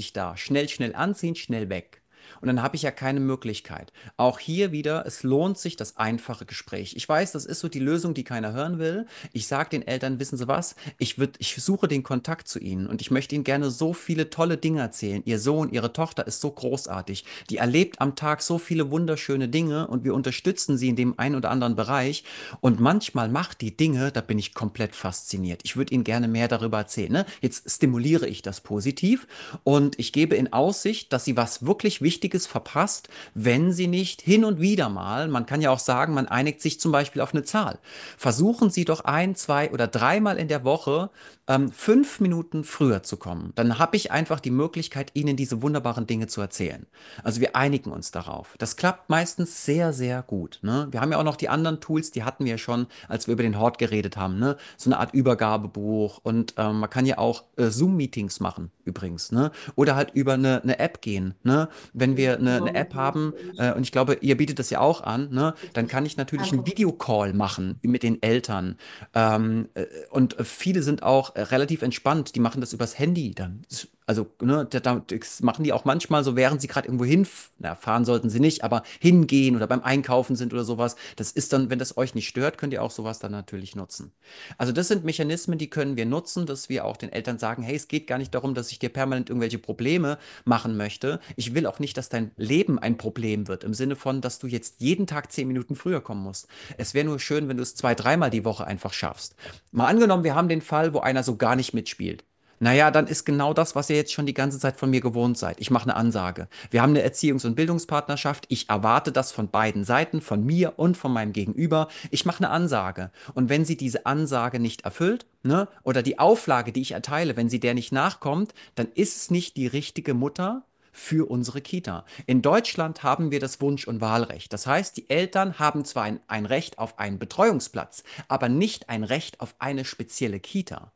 Uhr da. Schnell, schnell anziehen, schnell weg. Und dann habe ich ja keine Möglichkeit. Auch hier wieder, es lohnt sich das einfache Gespräch. Ich weiß, das ist so die Lösung, die keiner hören will. Ich sage den Eltern, wissen Sie was? Ich, würd, ich suche den Kontakt zu Ihnen und ich möchte Ihnen gerne so viele tolle Dinge erzählen. Ihr Sohn, Ihre Tochter ist so großartig. Die erlebt am Tag so viele wunderschöne Dinge und wir unterstützen sie in dem einen oder anderen Bereich. Und manchmal macht die Dinge, da bin ich komplett fasziniert. Ich würde Ihnen gerne mehr darüber erzählen. Ne? Jetzt stimuliere ich das positiv und ich gebe in Aussicht, dass Sie was wirklich Wichtiges Wichtiges verpasst, wenn Sie nicht hin und wieder mal, man kann ja auch sagen, man einigt sich zum Beispiel auf eine Zahl. Versuchen Sie doch ein, zwei oder dreimal in der Woche ähm, fünf Minuten früher zu kommen. Dann habe ich einfach die Möglichkeit, Ihnen diese wunderbaren Dinge zu erzählen. Also wir einigen uns darauf. Das klappt meistens sehr, sehr gut. Ne? Wir haben ja auch noch die anderen Tools, die hatten wir schon, als wir über den Hort geredet haben. Ne? So eine Art Übergabebuch und ähm, man kann ja auch äh, Zoom-Meetings machen übrigens, ne? Oder halt über eine, eine App gehen, ne? Wenn wir eine, eine App haben, äh, und ich glaube, ihr bietet das ja auch an, ne? Dann kann ich natürlich einen Videocall machen mit den Eltern. Ähm, äh, und viele sind auch relativ entspannt, die machen das übers Handy dann. Das also ne, das machen die auch manchmal so, während sie gerade irgendwo hinfahren sollten sie nicht, aber hingehen oder beim Einkaufen sind oder sowas. Das ist dann, wenn das euch nicht stört, könnt ihr auch sowas dann natürlich nutzen. Also das sind Mechanismen, die können wir nutzen, dass wir auch den Eltern sagen, hey, es geht gar nicht darum, dass ich dir permanent irgendwelche Probleme machen möchte. Ich will auch nicht, dass dein Leben ein Problem wird, im Sinne von, dass du jetzt jeden Tag zehn Minuten früher kommen musst. Es wäre nur schön, wenn du es zwei, dreimal die Woche einfach schaffst. Mal angenommen, wir haben den Fall, wo einer so gar nicht mitspielt. Naja, dann ist genau das, was ihr jetzt schon die ganze Zeit von mir gewohnt seid. Ich mache eine Ansage. Wir haben eine Erziehungs- und Bildungspartnerschaft. Ich erwarte das von beiden Seiten, von mir und von meinem Gegenüber. Ich mache eine Ansage. Und wenn sie diese Ansage nicht erfüllt, ne, oder die Auflage, die ich erteile, wenn sie der nicht nachkommt, dann ist es nicht die richtige Mutter, für unsere Kita. In Deutschland haben wir das Wunsch- und Wahlrecht. Das heißt, die Eltern haben zwar ein, ein, Recht auf einen Betreuungsplatz, aber nicht ein Recht auf eine spezielle Kita.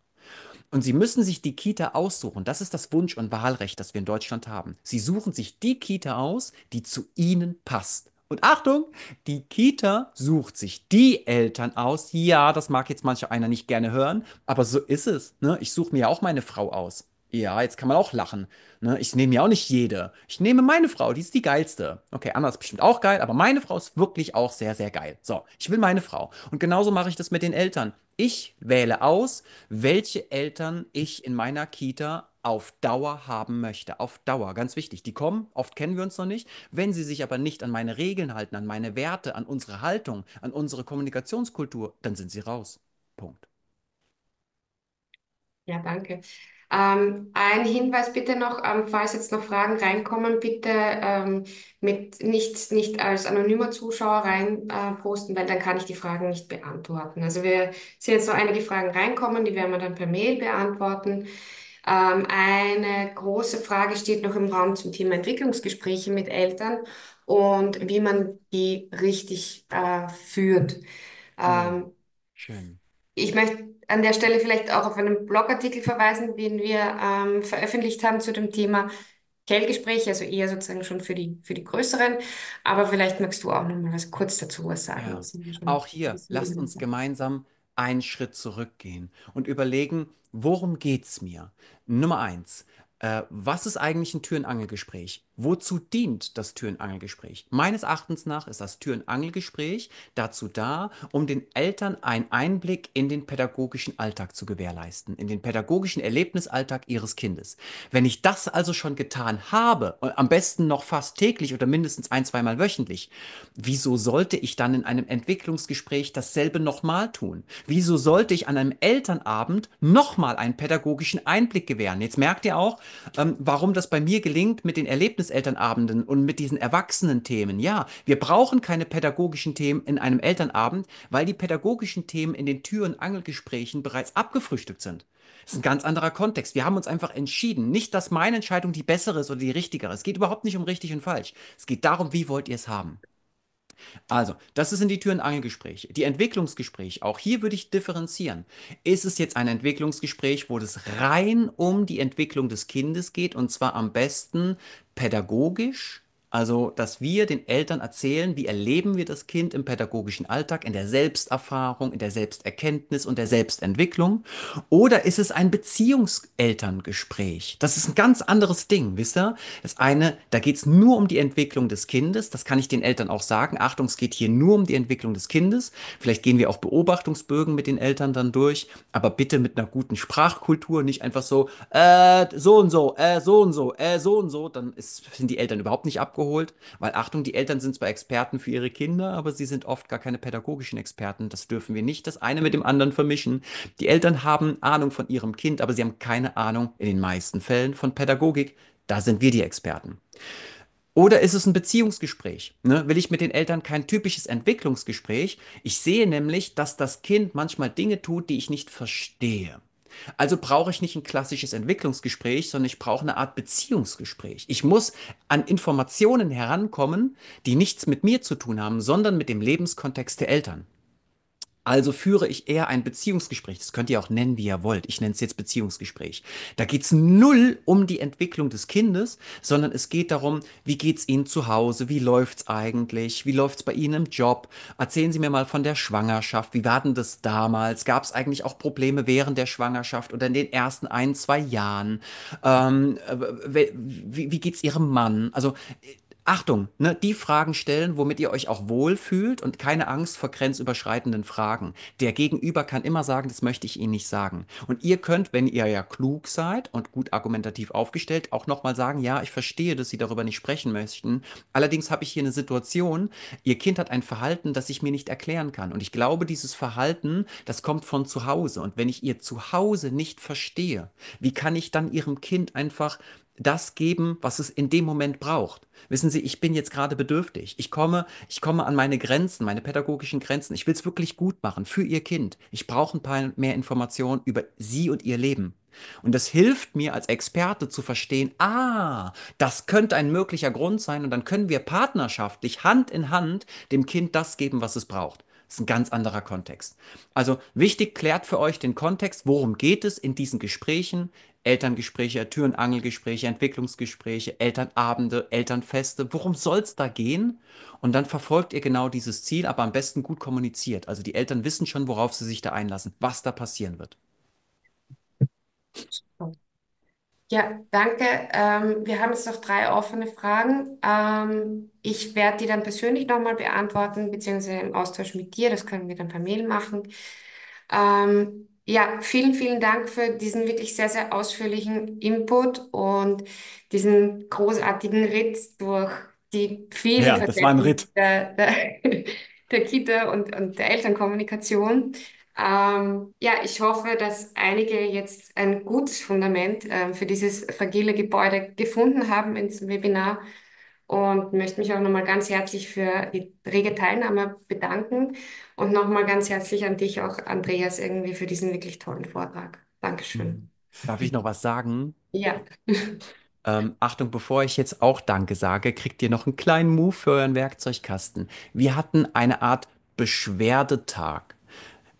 Und sie müssen sich die Kita aussuchen. Das ist das Wunsch- und Wahlrecht, das wir in Deutschland haben. Sie suchen sich die Kita aus, die zu ihnen passt. Und Achtung, die Kita sucht sich die Eltern aus. Ja, das mag jetzt mancher einer nicht gerne hören, aber so ist es. Ne? Ich suche mir auch meine Frau aus. Ja, jetzt kann man auch lachen. Ne? Ich nehme ja auch nicht jede. Ich nehme meine Frau, die ist die geilste. Okay, Anna ist bestimmt auch geil, aber meine Frau ist wirklich auch sehr, sehr geil. So, ich will meine Frau. Und genauso mache ich das mit den Eltern. Ich wähle aus, welche Eltern ich in meiner Kita auf Dauer haben möchte. Auf Dauer, ganz wichtig. Die kommen, oft kennen wir uns noch nicht. Wenn sie sich aber nicht an meine Regeln halten, an meine Werte, an unsere Haltung, an unsere Kommunikationskultur, dann sind sie raus. Punkt. Ja, danke. Ähm, ein Hinweis bitte noch, ähm, falls jetzt noch Fragen reinkommen, bitte ähm, mit nicht, nicht als anonymer Zuschauer rein äh, posten, weil dann kann ich die Fragen nicht beantworten. Also wir sehen jetzt noch einige Fragen reinkommen, die werden wir dann per Mail beantworten. Ähm, eine große Frage steht noch im Raum zum Thema Entwicklungsgespräche mit Eltern und wie man die richtig äh, führt. Hm, ähm, schön. Ich möchte an der Stelle vielleicht auch auf einen Blogartikel verweisen, den wir ähm, veröffentlicht haben zu dem Thema Kellgespräche, also eher sozusagen schon für die, für die größeren. Aber vielleicht magst du auch noch mal was kurz dazu was sagen. Ja. Auch hier, lasst uns gemeinsam einen Schritt zurückgehen und überlegen, worum geht es mir? Nummer eins, äh, was ist eigentlich ein Tür- und Angelgespräch? Wozu dient das Türenangelgespräch? Meines Erachtens nach ist das Türenangelgespräch dazu da, um den Eltern einen Einblick in den pädagogischen Alltag zu gewährleisten, in den pädagogischen Erlebnisalltag ihres Kindes. Wenn ich das also schon getan habe, am besten noch fast täglich oder mindestens ein, zweimal wöchentlich, wieso sollte ich dann in einem Entwicklungsgespräch dasselbe nochmal tun? Wieso sollte ich an einem Elternabend nochmal einen pädagogischen Einblick gewähren? Jetzt merkt ihr auch, ähm, warum das bei mir gelingt mit den Erlebnissen Kindeselternabenden und mit diesen erwachsenen Themen. Ja, wir brauchen keine pädagogischen Themen in einem Elternabend, weil die pädagogischen Themen in den Tür- und Angelgesprächen bereits abgefrühstückt sind. Das ist ein ganz anderer Kontext. Wir haben uns einfach entschieden. Nicht, dass meine Entscheidung die bessere ist oder die richtigere. Es geht überhaupt nicht um richtig und falsch. Es geht darum, wie wollt ihr es haben. Also, das sind die Türen und Angelgespräche. Die Entwicklungsgespräche, auch hier würde ich differenzieren. Ist es jetzt ein Entwicklungsgespräch, wo es rein um die Entwicklung des Kindes geht und zwar am besten pädagogisch, also, dass wir den Eltern erzählen, wie erleben wir das Kind im pädagogischen Alltag, in der Selbsterfahrung, in der Selbsterkenntnis und der Selbstentwicklung. Oder ist es ein Beziehungselterngespräch? Das ist ein ganz anderes Ding, wisst ihr? Das eine, da geht es nur um die Entwicklung des Kindes. Das kann ich den Eltern auch sagen. Achtung, es geht hier nur um die Entwicklung des Kindes. Vielleicht gehen wir auch Beobachtungsbögen mit den Eltern dann durch, aber bitte mit einer guten Sprachkultur, nicht einfach so, äh, so und so, äh, so und so, äh, so und so. Dann ist, sind die Eltern überhaupt nicht abgeholt abgeholt, weil Achtung, die Eltern sind zwar Experten für ihre Kinder, aber sie sind oft gar keine pädagogischen Experten. Das dürfen wir nicht das eine mit dem anderen vermischen. Die Eltern haben Ahnung von ihrem Kind, aber sie haben keine Ahnung in den meisten Fällen von Pädagogik. Da sind wir die Experten. Oder ist es ein Beziehungsgespräch? Ne? Will ich mit den Eltern kein typisches Entwicklungsgespräch? Ich sehe nämlich, dass das Kind manchmal Dinge tut, die ich nicht verstehe. Also brauche ich nicht ein klassisches Entwicklungsgespräch, sondern ich brauche eine Art Beziehungsgespräch. Ich muss an Informationen herankommen, die nichts mit mir zu tun haben, sondern mit dem Lebenskontext der Eltern. Also führe ich eher ein Beziehungsgespräch. Das könnt ihr auch nennen, wie ihr wollt. Ich nenne es jetzt Beziehungsgespräch. Da geht es null um die Entwicklung des Kindes, sondern es geht darum, wie geht es Ihnen zu Hause? Wie läuft es eigentlich? Wie läuft es bei Ihnen im Job? Erzählen Sie mir mal von der Schwangerschaft. Wie war denn das damals? Gab es eigentlich auch Probleme während der Schwangerschaft oder in den ersten ein, zwei Jahren? Ähm, äh, wie, wie es Ihrem Mann? Also Achtung, ne, die Fragen stellen, womit ihr euch auch wohlfühlt und keine Angst vor grenzüberschreitenden Fragen. Der Gegenüber kann immer sagen, das möchte ich Ihnen nicht sagen. Und ihr könnt, wenn ihr ja klug seid und gut argumentativ aufgestellt, auch nochmal sagen, ja, ich verstehe, dass Sie darüber nicht sprechen möchten. Allerdings habe ich hier eine Situation, Ihr Kind hat ein Verhalten, das ich mir nicht erklären kann. Und ich glaube, dieses Verhalten, das kommt von zu Hause. Und wenn ich Ihr Zuhause nicht verstehe, wie kann ich dann Ihrem Kind einfach das geben, was es in dem Moment braucht. Wissen Sie, ich bin jetzt gerade bedürftig. Ich komme, ich komme an meine Grenzen, meine pädagogischen Grenzen. Ich will es wirklich gut machen für Ihr Kind. Ich brauche ein paar mehr Informationen über Sie und Ihr Leben. Und das hilft mir als Experte zu verstehen, ah, das könnte ein möglicher Grund sein und dann können wir partnerschaftlich Hand in Hand dem Kind das geben, was es braucht. Das ist ein ganz anderer Kontext. Also wichtig, klärt für euch den Kontext, worum geht es in diesen Gesprächen, Elterngespräche, Tür- und Angelgespräche, Entwicklungsgespräche, Elternabende, Elternfeste. Worum soll es da gehen? Und dann verfolgt ihr genau dieses Ziel, aber am besten gut kommuniziert. Also die Eltern wissen schon, worauf sie sich da einlassen, was da passieren wird. Ja, danke. Ähm, wir haben jetzt noch drei offene Fragen. Ähm, ich werde die dann persönlich nochmal beantworten, beziehungsweise im Austausch mit dir. Das können wir dann per Mail machen. Ähm, ja, vielen, vielen Dank für diesen wirklich sehr, sehr ausführlichen Input und diesen großartigen Ritt durch die vielen Ja, das war ein Ritt. der, der, der Kita und, und der Elternkommunikation. Ähm, ja, ich hoffe, dass einige jetzt ein gutes Fundament ähm, für dieses fragile Gebäude gefunden haben ins Webinar und möchte mich auch nochmal ganz herzlich für die rege Teilnahme bedanken. Und nochmal ganz herzlich an dich auch, Andreas, irgendwie für diesen wirklich tollen Vortrag. Dankeschön. Hm. Darf ich noch was sagen? Ja. Ähm, Achtung, bevor ich jetzt auch Danke sage, kriegt ihr noch einen kleinen Move für euren Werkzeugkasten. Wir hatten eine Art Beschwerdetag.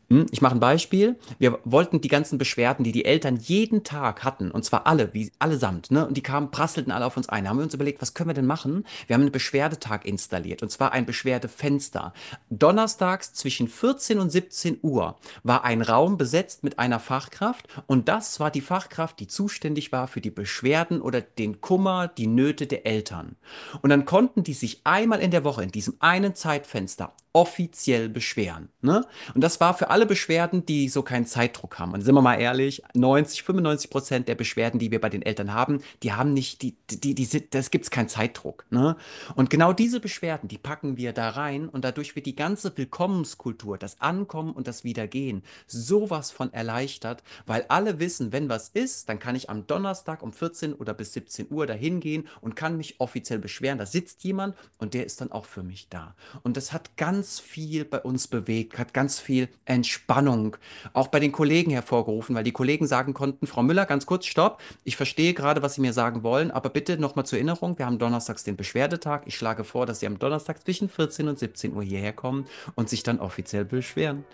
Hm, ich mache ein Beispiel. Wir wollten die ganzen Beschwerden, die die Eltern jeden Tag hatten, und zwar alle, wie allesamt, ne? Und die kamen, prasselten alle auf uns ein. Da haben wir uns überlegt, was können wir denn machen? Wir haben einen Beschwerdetag installiert, und zwar ein Beschwerdefenster. Donnerstags zwischen 14 und 17 Uhr war ein Raum besetzt mit einer Fachkraft, und das war die Fachkraft, die zuständig war für die Beschwerden oder den Kummer, die Nöte der Eltern. Und dann konnten die sich einmal in der Woche in diesem einen Zeitfenster offiziell beschweren. Ne? Und das war für alle Beschwerden, die so keinen Zeitdruck haben. Und sind wir mal ehrlich, 90, 95 Prozent der Beschwerden, die wir bei den Eltern haben, die haben nicht, die, die, die, die das gibt es keinen Zeitdruck. Ne? Und genau diese Beschwerden, die packen wir da rein und dadurch wird die ganze Willkommenskultur, das Ankommen und das Wiedergehen, sowas von erleichtert, weil alle wissen, wenn was ist, dann kann ich am Donnerstag um 14 oder bis 17 Uhr dahin gehen und kann mich offiziell beschweren. Da sitzt jemand und der ist dann auch für mich da. Und das hat ganz viel bei uns bewegt hat ganz viel Entspannung auch bei den Kollegen hervorgerufen, weil die Kollegen sagen konnten, Frau Müller, ganz kurz, stopp, ich verstehe gerade, was Sie mir sagen wollen, aber bitte nochmal zur Erinnerung, wir haben donnerstags den Beschwerdetag. Ich schlage vor, dass Sie am Donnerstag zwischen 14 und 17 Uhr hierher kommen und sich dann offiziell beschweren.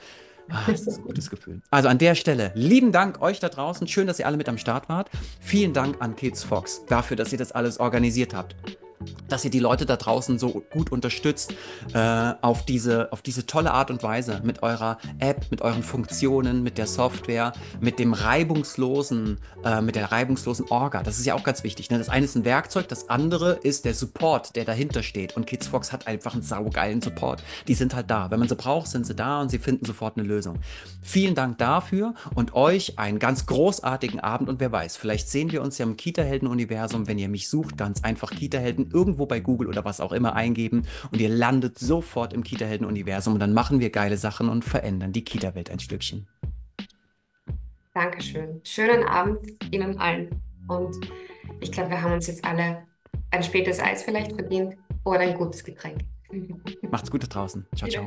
Ah, das ist ein gutes Gefühl. Also an der Stelle, lieben Dank euch da draußen. Schön, dass ihr alle mit am Start wart. Vielen Dank an Kids Fox dafür, dass ihr das alles organisiert habt dass ihr die Leute da draußen so gut unterstützt äh, auf, diese, auf diese tolle Art und Weise mit eurer App, mit euren Funktionen, mit der Software, mit dem reibungslosen, äh, mit der reibungslosen Orga. Das ist ja auch ganz wichtig. Ne? Das eine ist ein Werkzeug, das andere ist der Support, der dahinter steht. Und KidsFox hat einfach einen saugeilen Support. Die sind halt da. Wenn man sie braucht, sind sie da und sie finden sofort eine Lösung. Vielen Dank dafür und euch einen ganz großartigen Abend und wer weiß, vielleicht sehen wir uns ja im Kita-Helden-Universum, wenn ihr mich sucht, ganz einfach Kita-Helden irgendwo bei Google oder was auch immer eingeben und ihr landet sofort im Kita-Helden-Universum und dann machen wir geile Sachen und verändern die Kita-Welt ein Stückchen. Dankeschön. Schönen Abend Ihnen allen. Und ich glaube, wir haben uns jetzt alle ein spätes Eis vielleicht verdient oder ein gutes Getränk. Macht's gut da draußen. Ciao, ciao.